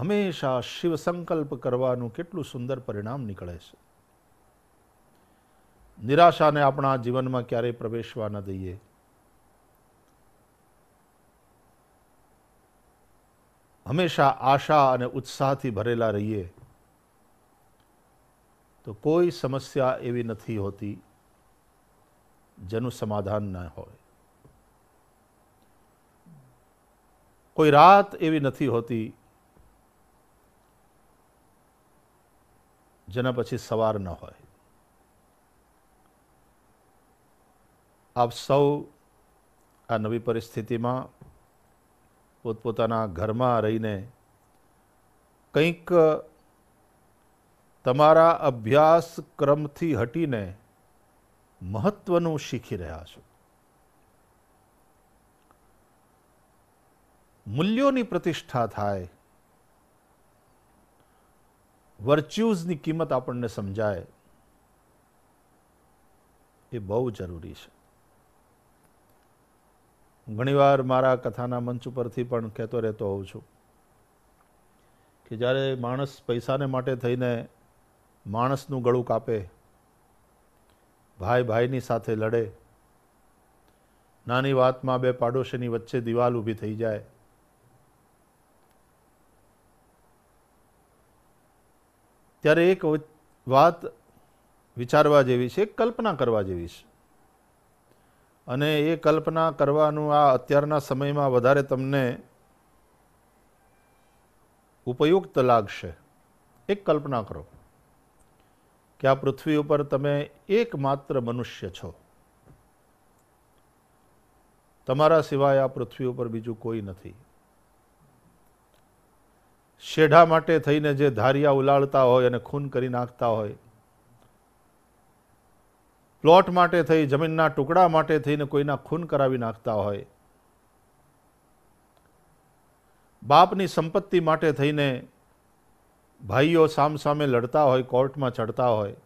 હંમેશા શિવ સંકલ્પ કરવાનું કેટલું સુંદર પરિણામ નીકળે છે નિરાશાને આપણા જીવનમાં ક્યારેય પ્રવેશવા ન દઈએ હંમેશા આશા અને ઉત્સાહથી ભરેલા રહીએ તો કોઈ સમસ્યા એવી નથી હોતી જેનું સમાધાન ન હોય કોઈ રાત એવી નથી હોતી જેના પછી સવાર ન હોય આપ સૌ આ નવી પરિસ્થિતિમાં પોતપોતાના ઘરમાં રહીને કંઈક તમારા અભ્યાસક્રમથી હટીને મહત્વનું શીખી રહ્યા છો મૂલ્યોની પ્રતિષ્ઠા થાય વર્ચ્યુઝની કિંમત આપણને સમજાય એ બહુ જરૂરી છે ઘણીવાર મારા કથાના મંચ ઉપરથી પણ કહેતો રહેતો હોઉં છું કે જ્યારે માણસ પૈસાને માટે થઈને માણસનું ગળું કાપે ભાઈ ભાઈની સાથે લડે નાની વાતમાં બે પાડોશીની વચ્ચે દિવાલ ઊભી થઈ જાય ત્યારે એક વાત વિચારવા જેવી છે એક કલ્પના કરવા જેવી છે અને એ કલ્પના કરવાનું આ અત્યારના સમયમાં વધારે તમને ઉપયુક્ત લાગશે એક કલ્પના કરો કે આ પૃથ્વી ઉપર તમે એકમાત્ર મનુષ્ય છો તમારા સિવાય આ પૃથ્વી ઉપર બીજું કોઈ નથી શેઢા માટે થઈને જે ધારિયા ઉલાળતા હોય અને ખૂન કરી નાખતા હોય પ્લોટ માટે થઈ જમીનના ટુકડા માટે થઈને કોઈના ખૂન કરાવી નાખતા હોય બાપની સંપત્તિ માટે થઈને ભાઈઓ સામસામે લડતા હોય કોર્ટમાં ચડતા હોય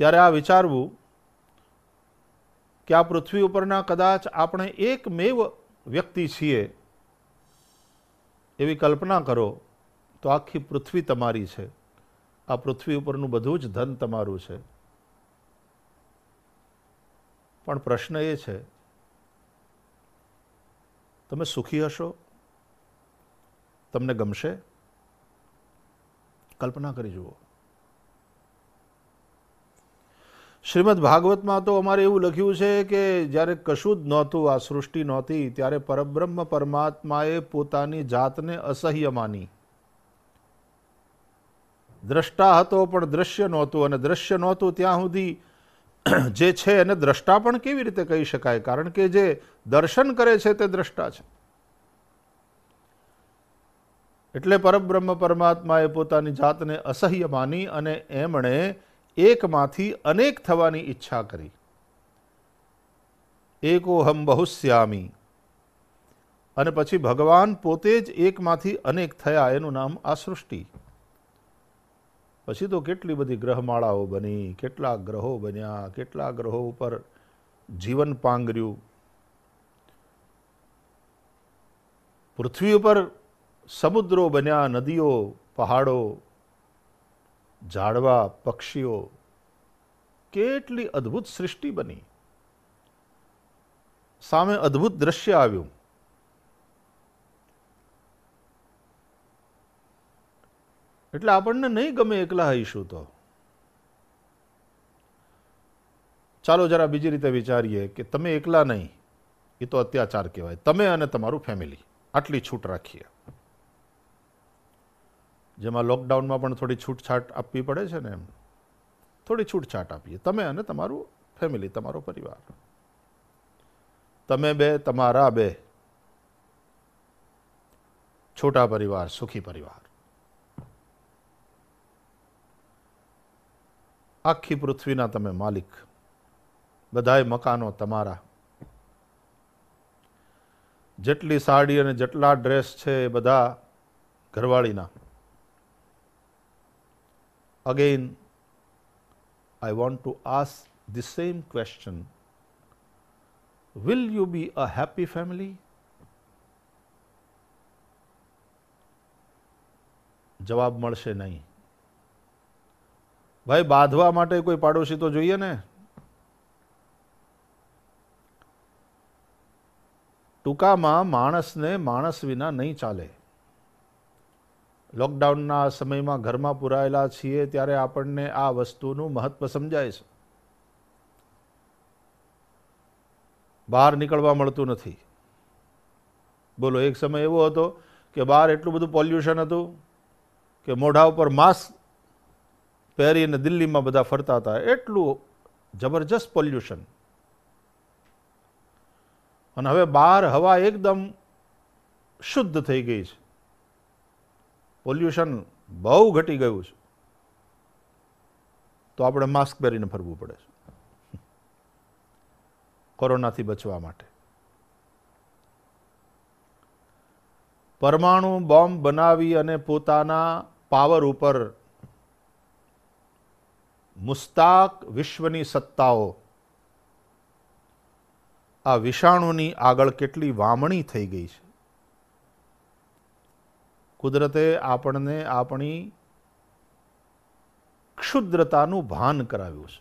ત્યારે આ વિચારવું કે આ પૃથ્વી ઉપરના કદાચ આપણે એકમેવ વ્યક્તિ છીએ એવી કલ્પના કરો તો આખી પૃથ્વી તમારી છે આ પૃથ્વી ઉપરનું બધું જ ધન તમારું છે પણ પ્રશ્ન એ છે તમે સુખી હશો તમને ગમશે કલ્પના કરી જુઓ શ્રીમદ ભાગવતમાં તો અમારે એવું લખ્યું છે કે જ્યારે કશું જ નહોતું આ સૃષ્ટિ નહોતી ત્યારે પરબ્રહ્મ પરમાત્માએ પોતાની જાતને અસહ્ય માની દ્રષ્ટા હતો પણ દ્રશ્ય નહોતું અને દ્રશ્ય નહોતું ત્યાં સુધી જે છે એને દ્રષ્ટા પણ કેવી રીતે કહી શકાય કારણ કે જે દર્શન કરે છે તે દ્રષ્ટા છે એટલે પરબ્રહ્મ પરમાત્માએ પોતાની જાતને અસહ્ય માની અને એમણે એકમાંથી અનેક થવાની ઈચ્છા કરી એકોહમ બહુસ્યામી અને પછી ભગવાન પોતે જ એકમાંથી અનેક થયા એનું નામ આ સૃષ્ટિ પછી તો કેટલી બધી ગ્રહમાળાઓ બની કેટલા ગ્રહો બન્યા કેટલા ગ્રહો ઉપર જીવન પાંગર્યું પૃથ્વી ઉપર સમુદ્રો બન્યા નદીઓ પહાડો ઝાડવા પક્ષીઓ કેટલી અદ્ભુત સૃષ્ટિ બની સામે અદ્ભુત દ્રશ્ય આવ્યું એટલે આપણને નહીં ગમે એકલા હઈશું તો ચાલો જરા બીજી રીતે વિચારીએ કે તમે એકલા નહીં એ તો અત્યાચાર કહેવાય તમે અને તમારું ફેમિલી આટલી છૂટ રાખીએ જેમાં લોકડાઉનમાં પણ થોડી છૂટછાટ આપવી પડે છે ને એમ થોડી છૂટછાટ આપીએ તમે અને તમારું ફેમિલી તમારો પરિવાર તમે બે તમારા બે છોટા પરિવાર સુખી પરિવાર આખી પૃથ્વીના તમે માલિક બધાય મકાનો તમારા જેટલી સાડી અને જેટલા ડ્રેસ છે એ બધા ઘરવાળીના Again, I want to ask the same question Will you be a happy family? જવાબ મળશે નહીં ભાઈ બાંધવા માટે કોઈ પાડોશી તો જોઈએ ને ટૂંકામાં માણસને માણસ વિના નહીં ચાલે લોકડાઉનના સમયમાં ઘરમાં પુરાયેલા છીએ ત્યારે આપણને આ વસ્તુનું મહત્વ સમજાય છે બહાર નીકળવા મળતું નથી બોલો એક સમય એવો હતો કે બહાર એટલું બધું પોલ્યુશન હતું કે મોઢા ઉપર માસ્ક પહેરીને દિલ્હીમાં બધા ફરતા હતા એટલું જબરજસ્ત પોલ્યુશન અને હવે બહાર હવા એકદમ શુદ્ધ થઈ ગઈ છે પોલ્યુશન બહુ ઘટી ગયું છે તો આપણે માસ્ક પહેરીને ફરવું પડે છે કોરોનાથી બચવા માટે પરમાણુ બોમ્બ બનાવી અને પોતાના પાવર ઉપર મુસ્તાક વિશ્વની સત્તાઓ આ વિષાણુની આગળ કેટલી વામણી થઈ ગઈ છે કુદરતે આપણને આપણી ક્ષુદ્રતાનું ભાન કરાવ્યું છે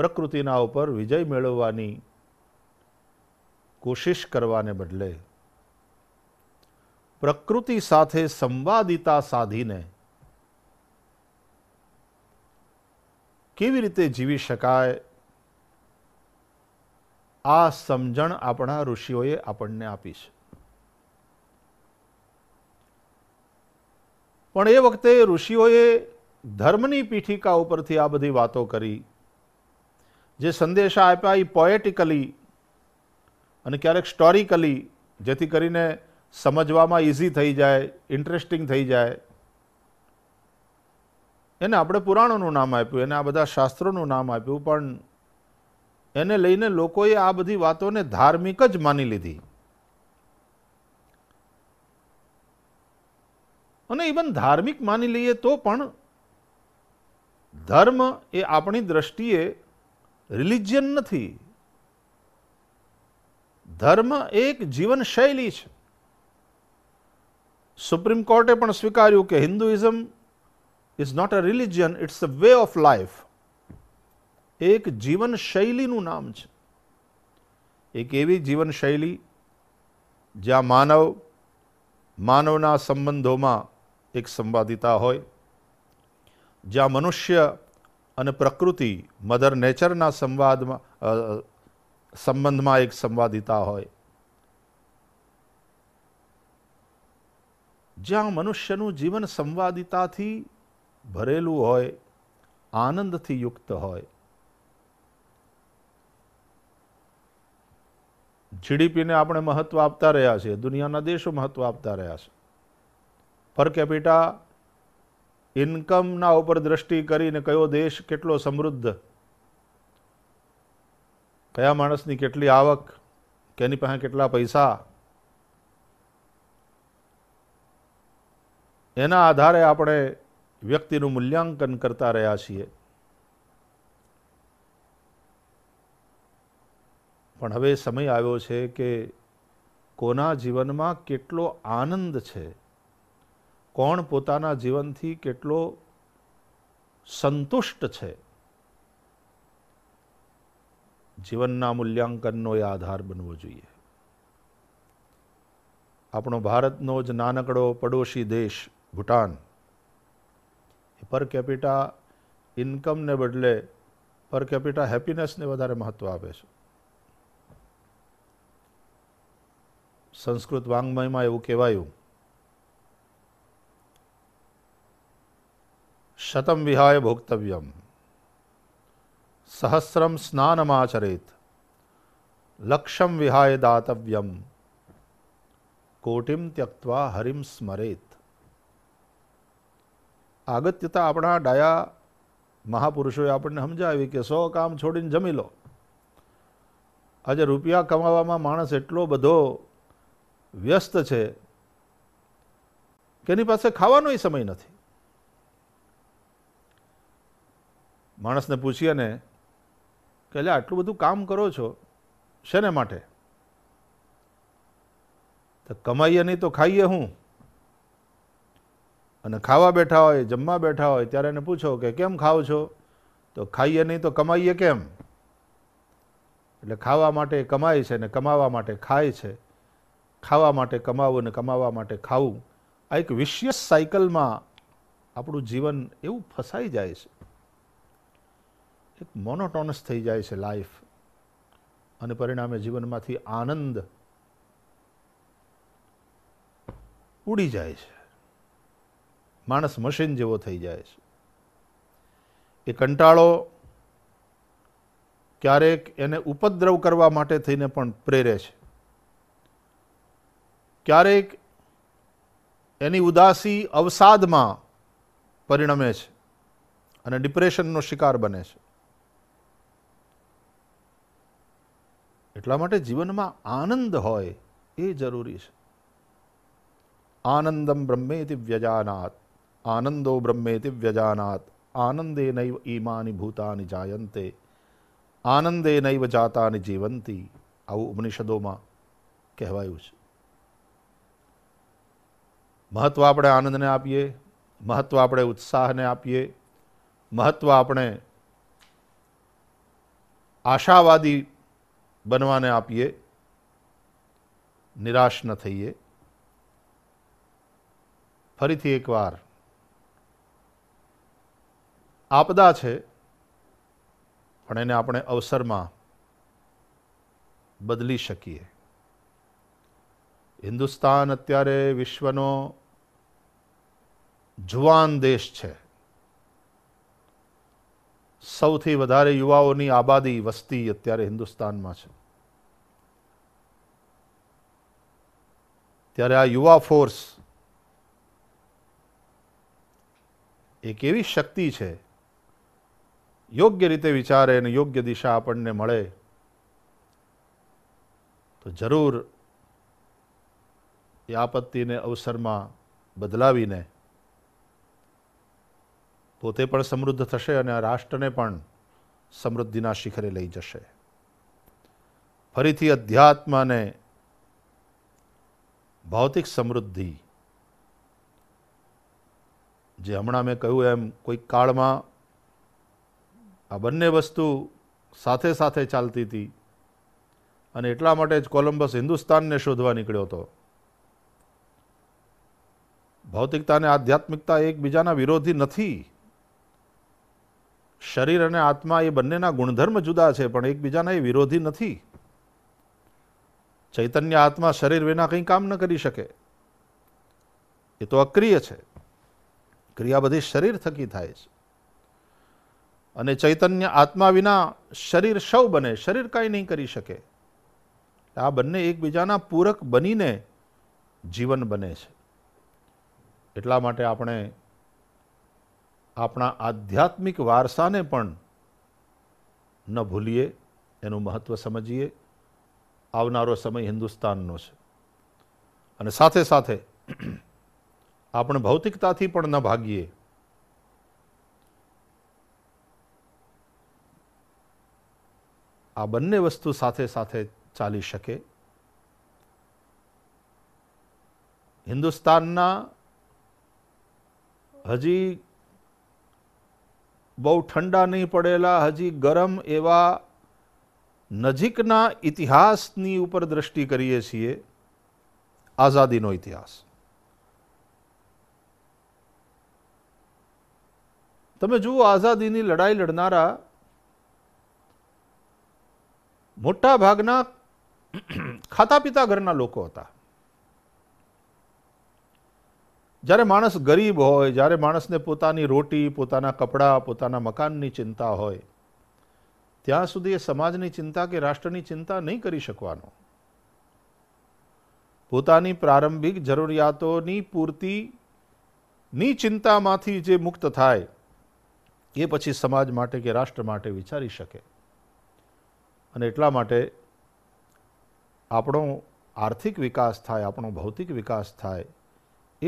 પ્રકૃતિના ઉપર વિજય મેળવવાની કોશિશ કરવાને બદલે પ્રકૃતિ સાથે સંવાદિતા સાધીને કેવી રીતે જીવી શકાય આ સમજણ આપણા ઋષિઓએ આપણને આપી છે પણ એ વખતે ઋષિઓએ ધર્મની પીઠિકા ઉપરથી આ બધી વાતો કરી જે સંદેશા આપ્યા એ પોએટિકલી અને ક્યારેક સ્ટોરિકલી જેથી કરીને સમજવામાં ઇઝી થઈ જાય ઇન્ટરેસ્ટિંગ થઈ જાય એને આપણે પુરાણોનું નામ આપ્યું એને આ બધા શાસ્ત્રોનું નામ આપ્યું પણ એને લઈને લોકોએ આ બધી વાતોને ધાર્મિક જ માની લીધી અને ઇવન ધાર્મિક માની લઈએ તો પણ ધર્મ એ આપણી દ્રષ્ટિએ રિલિજિયન નથી ધર્મ એક જીવન શૈલી છે સુપ્રીમ કોર્ટે પણ સ્વીકાર્યું કે Hinduism is not a religion it's a way of life એક જીવન શૈલીનું નામ છે એક એવી જીવન શૈલી જ્યાં માનવ માનવના સંબંધોમાં એક સંવાદિતા હોય જ્યાં મનુષ્ય અને પ્રકૃતિ મધર નેચરના સંવાદમાં સંબંધમાં એક સંવાદિતા હોય જ્યાં મનુષ્યનું જીવન સંવાદિતાથી ભરેલું હોય આનંદથી યુક્ત હોય જીડીપીને આપણે મહત્વ આપતા રહ્યા છીએ દુનિયાના દેશો મહત્વ આપતા રહ્યા છે પર કેપિટા ઇન્કમના ઉપર દ્રષ્ટિ કરીને કયો દેશ કેટલો સમૃદ્ધ કયા માણસની કેટલી આવક કેની પાસે કેટલા પૈસા એના આધારે આપણે વ્યક્તિનું મૂલ્યાંકન કરતા રહ્યા છીએ પણ હવે સમય આવ્યો છે કે કોના જીવનમાં કેટલો આનંદ છે કોણ પોતાના જીવનથી કેટલો સંતુષ્ટ છે જીવનના મૂલ્યાંકનનો એ આધાર બનવો જોઈએ આપણો ભારતનો જ નાનકડો પડોશી દેશ ભૂટાન પર કેપિટા ઇન્કમને બદલે પર કેપિટા હેપીનેસને વધારે મહત્વ આપે છે સંસ્કૃત વાંગ્મયમાં એવું કહેવાયું શતમ વિહાય ભોક્તવ્યમ સહસ્રમ સ્નાનમાચરેત લક્ષમ વિહાય દાતવ્યમ કોટિમ ત્યક્વા હરિમ સ્મરેત આગત્યતા આપણા ડાયા મહાપુરુષોએ આપણને સમજાવી કે સો કામ છોડીને જમી લો આજે રૂપિયા કમાવામાં માણસ એટલો બધો વ્યસ્ત છે કે એની પાસે ખાવાનોય સમય નથી માણસને પૂછીએ ને કે એટલે આટલું બધું કામ કરો છો શેને માટે તો કમાઈએ નહીં તો ખાઈએ હું અને ખાવા બેઠા હોય જમવા બેઠા હોય ત્યારે એને પૂછો કે કેમ ખાઓ છો તો ખાઈએ નહીં તો કમાઈએ કેમ એટલે ખાવા માટે કમાય છે ને કમાવા માટે ખાય છે ખાવા માટે કમાવું ને કમાવા માટે ખાવું આ એક વિશેષ સાયકલમાં આપણું જીવન એવું ફસાઈ જાય છે એક મોનોટોનસ થઈ જાય છે લાઈફ અને પરિણામે જીવનમાંથી આનંદ ઉડી જાય છે માણસ મશીન જેવો થઈ જાય છે એ કંટાળો ક્યારેક એને ઉપદ્રવ કરવા માટે થઈને પણ પ્રેરે છે ક્યારેક એની ઉદાસી અવસાદમાં પરિણમે છે અને ડિપ્રેશનનો શિકાર બને છે એટલા માટે જીવનમાં આનંદ હોય એ જરૂરી છે આનંદમ બ્રહ્મેતિ વ્યજાનાત આનંદો બ્રહ્મેતિ વ્યજાનાત આનંદે નૈવ ઈમાની ભૂતાની જાયંતે આનંદે નૈવ જાતાની જીવંતી આવું ઉપનિષદોમાં કહેવાયું છે મહત્વ આપણે આનંદને આપીએ મહત્ત્વ આપણે ઉત્સાહને આપીએ મહત્વ આપણે આશાવાદી બનવાને આપીએ નિરાશ ન થઈએ ફરીથી એકવાર આપદા છે પણ એને આપણે અવસરમાં બદલી શકીએ હિન્દુસ્તાન અત્યારે વિશ્વનો જુવાન દેશ છે સૌથી વધારે યુવાઓની આબાદી વસ્તી અત્યારે હિન્દુસ્તાનમાં છે ત્યારે આ યુવા ફોર્સ એક એવી શક્તિ છે યોગ્ય રીતે વિચારે અને યોગ્ય દિશા આપણને મળે તો જરૂર એ આપત્તિને અવસરમાં બદલાવીને પોતે પણ સમૃદ્ધ થશે અને આ રાષ્ટ્રને પણ સમૃદ્ધિના શિખરે લઈ જશે ફરીથી અધ્યાત્માને ભૌતિક સમૃદ્ધિ જે હમણાં મેં કહ્યું એમ કોઈક કાળમાં આ બંને વસ્તુ સાથે સાથે ચાલતી હતી અને એટલા માટે જ કોલમ્બસ હિન્દુસ્તાનને શોધવા નીકળ્યો હતો ભૌતિકતા અને આધ્યાત્મિકતા એકબીજાના વિરોધી નથી શરીર અને આત્મા એ બંનેના ગુણધર્મ જુદા છે પણ એકબીજાના એ વિરોધી નથી ચૈતન્ય આત્મા શરીર વિના કંઈ કામ ન કરી શકે એ તો અક્રિય છે ક્રિયા બધી શરીર થકી થાય છે અને ચૈતન્ય આત્મા વિના શરીર સૌ બને શરીર કાંઈ નહીં કરી શકે આ બંને એકબીજાના પૂરક બનીને જીવન બને છે એટલા માટે આપણે આપણા આધ્યાત્મિક વારસાને પણ ન ભૂલીએ એનું મહત્ત્વ સમજીએ આવનારો સમય હિન્દુસ્તાનનો છે અને સાથે સાથે આપણે ભૌતિકતાથી પણ ન ભાગીએ આ બંને વસ્તુ સાથે સાથે ચાલી શકે હિન્દુસ્તાનના હજી બહુ ઠંડા નહીં પડેલા હજી ગરમ એવા નજીકના ઇતિહાસની ઉપર દ્રષ્ટિ કરીએ છીએ આઝાદીનો ઇતિહાસ તમે જુઓ આઝાદીની લડાઈ લડનારા મોટા ભાગના ખાતા પીતા ઘરના લોકો હતા જ્યારે માણસ ગરીબ હોય જ્યારે માણસને પોતાની રોટી પોતાના કપડાં પોતાના મકાનની ચિંતા હોય ત્યાં સુધી એ સમાજની ચિંતા કે રાષ્ટ્રની ચિંતા નહીં કરી શકવાનો પોતાની પ્રારંભિક જરૂરિયાતોની પૂર્તિની ચિંતામાંથી જે મુક્ત થાય એ પછી સમાજ માટે કે રાષ્ટ્ર માટે વિચારી શકે અને એટલા માટે આપણો આર્થિક વિકાસ થાય આપણો ભૌતિક વિકાસ થાય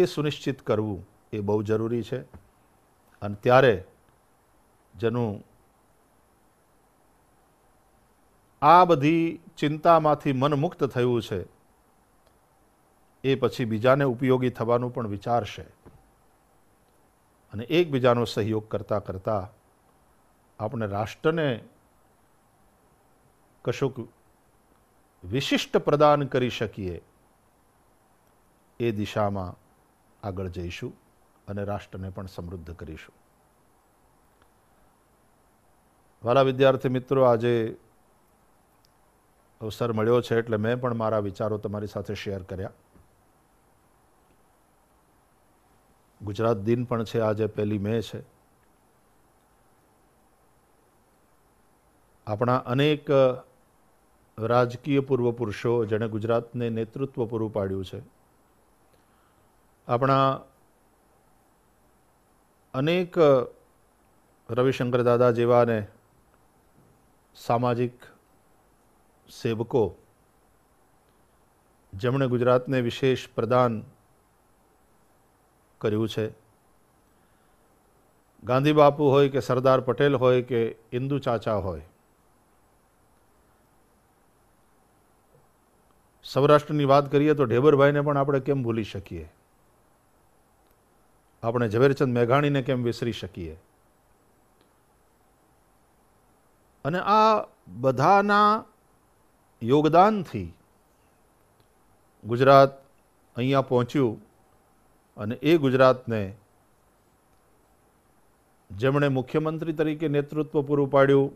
એ સુનિશ્ચિત કરવું એ બહુ જરૂરી છે અને ત્યારે જેનું આ બધી ચિંતામાંથી મન મુક્ત થયું છે એ પછી બીજાને ઉપયોગી થવાનું પણ વિચારશે અને એકબીજાનો સહયોગ કરતાં કરતાં આપણે રાષ્ટ્રને કશુંક વિશિષ્ટ પ્રદાન કરી શકીએ એ દિશામાં આગળ જઈશું અને રાષ્ટ્રને પણ સમૃદ્ધ કરીશું વાલા વિદ્યાર્થી મિત્રો આજે અવસર મળ્યો છે એટલે મેં પણ મારા વિચારો તમારી સાથે શેર કર્યા ગુજરાત દિન પણ છે આજે પહેલી મે છે આપણા અનેક રાજકીય પૂર્વ પુરુષો જેણે ગુજરાતને નેતૃત્વ પૂરું પાડ્યું છે આપણા અનેક રવિશંકર દાદા જેવાને સામાજિક સેવકો જેમણે ગુજરાતને વિશેષ પ્રદાન કર્યું છે ગાંધી બાપુ હોય કે સરદાર પટેલ હોય કે ઇન્દુ ચાચા હોય સૌરાષ્ટ્રની વાત કરીએ તો ઢેબરભાઈને પણ આપણે કેમ ભૂલી શકીએ આપણે ઝવેરચંદ મેઘાણીને કેમ વિસરી શકીએ અને આ બધાના યોગદાનથી ગુજરાત અહીંયા પહોંચ્યું અને એ ગુજરાતને જેમણે મુખ્યમંત્રી તરીકે નેતૃત્વ પૂરું પાડ્યું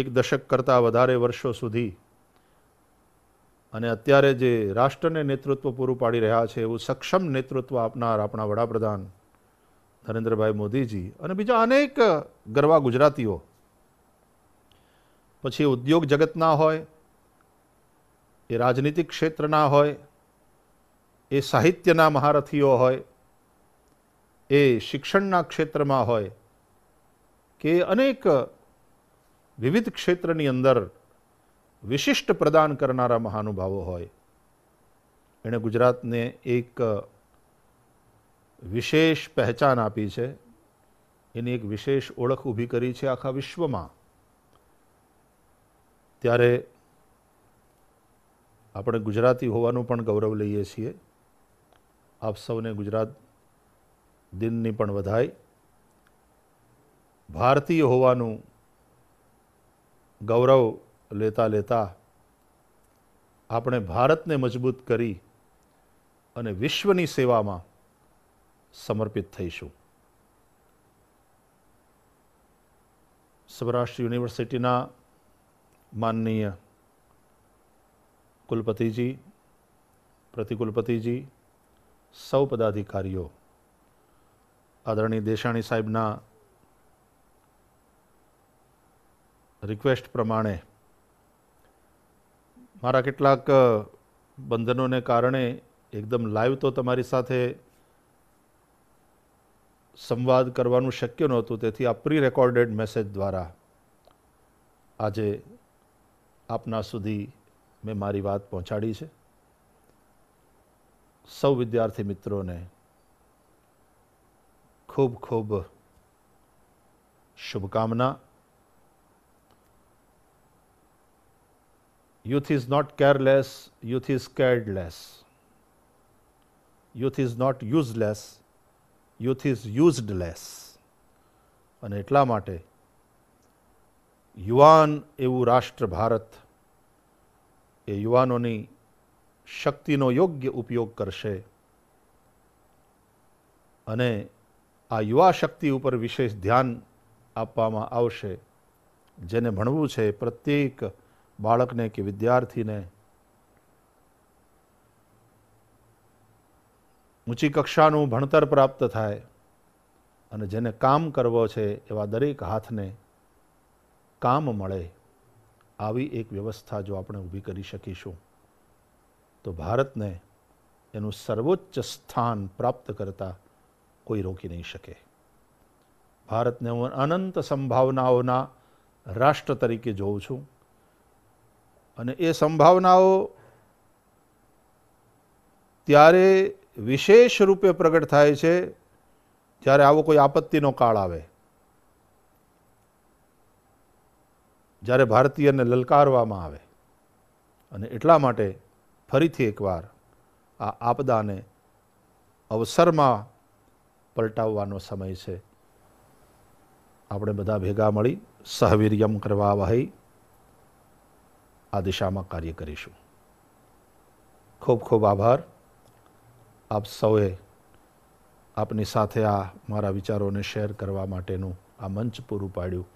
એક દશક કરતાં વધારે વર્ષો સુધી અને અત્યારે જે રાષ્ટ્રને નેતૃત્વ પૂરું પાડી રહ્યા છે એવું સક્ષમ નેતૃત્વ આપનાર આપણા વડાપ્રધાન નરેન્દ્રભાઈ મોદીજી અને બીજા અનેક ગરવા ગુજરાતીઓ પછી ઉદ્યોગ જગતના હોય એ રાજનીતિક ક્ષેત્રના હોય એ સાહિત્યના મહારથીઓ હોય એ શિક્ષણના ક્ષેત્રમાં હોય કે અનેક વિવિધ ક્ષેત્રની અંદર વિશિષ્ટ પ્રદાન કરનારા મહાનુભાવો હોય એણે ગુજરાતને એક વિશેષ પહેચાન આપી છે એની એક વિશેષ ઓળખ ઊભી કરી છે આખા વિશ્વમાં ત્યારે આપણે ગુજરાતી હોવાનું પણ ગૌરવ લઈએ છીએ આપ સૌને ગુજરાત દિનની પણ વધાઈ ભારતીય હોવાનું ગૌરવ લેતા લેતા આપણે ભારતને મજબૂત કરી અને વિશ્વની સેવામાં સમર્પિત થઈશું સૌરાષ્ટ્ર યુનિવર્સિટીના માનનીય કુલપતિજી પ્રતિકુલપતિજી સૌ પદાધિકારીઓ આદરણીય દેશાણી સાહેબના રિક્વેસ્ટ પ્રમાણે મારા કેટલાક બંધનોને કારણે એકદમ લાઈવ તો તમારી સાથે સંવાદ કરવાનું શક્ય નહોતું તેથી આ પ્રી રેકોર્ડેડ મેસેજ દ્વારા આજે આપના સુધી મેં મારી વાત પહોંચાડી છે સૌ વિદ્યાર્થી મિત્રોને ખૂબ ખૂબ શુભકામના youth is not careless, youth is careless. Youth is not useless, youth is useless. અને એટલા માટે યુવાન એવું રાષ્ટ્ર ભારત એ યુવાનોની શક્તિનો યોગ્ય ઉપયોગ કરશે અને આ યુવા શક્તિ ઉપર વિશેષ ધ્યાન આપવામાં આવશે જેને ભણવું છે પ્રત્યેક બાળકને કે વિદ્યાર્થીને ઊંચી કક્ષાનું ભણતર પ્રાપ્ત થાય અને જેને કામ કરવો છે એવા દરેક હાથને કામ મળે આવી એક વ્યવસ્થા જો આપણે ઊભી કરી શકીશું તો ભારતને એનું સર્વોચ્ચ સ્થાન પ્રાપ્ત કરતા કોઈ રોકી નહીં શકે ભારતને હું અનંત સંભાવનાઓના રાષ્ટ્ર તરીકે જોઉં છું અને એ સંભાવનાઓ ત્યારે વિશેષ રૂપે પ્રગટ થાય છે જ્યારે આવો કોઈ આપત્તિનો કાળ આવે જ્યારે ભારતીયને લલકારવામાં આવે અને એટલા માટે ફરીથી એકવાર આ આપદાને અવસરમાં પલટાવવાનો સમય છે આપણે બધા ભેગા મળી સહવીર્યમ કરવા વહી આ દિશામાં કાર્ય કરીશું ખૂબ ખૂબ આભાર આપ સૌએ આપની સાથે આ મારા વિચારોને શેર કરવા માટેનું આ મંચ પૂરું પાડ્યું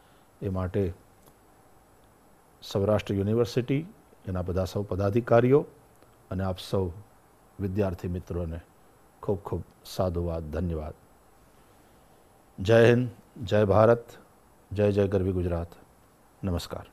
એ માટે સૌરાષ્ટ્ર યુનિવર્સિટી એના બધા સૌ પદાધિકારીઓ અને આપ સૌ વિદ્યાર્થી મિત્રોને ખૂબ ખૂબ સાધુવાદ ધન્યવાદ જય હિન્દ જય ભારત જય જય ગરવી ગુજરાત નમસ્કાર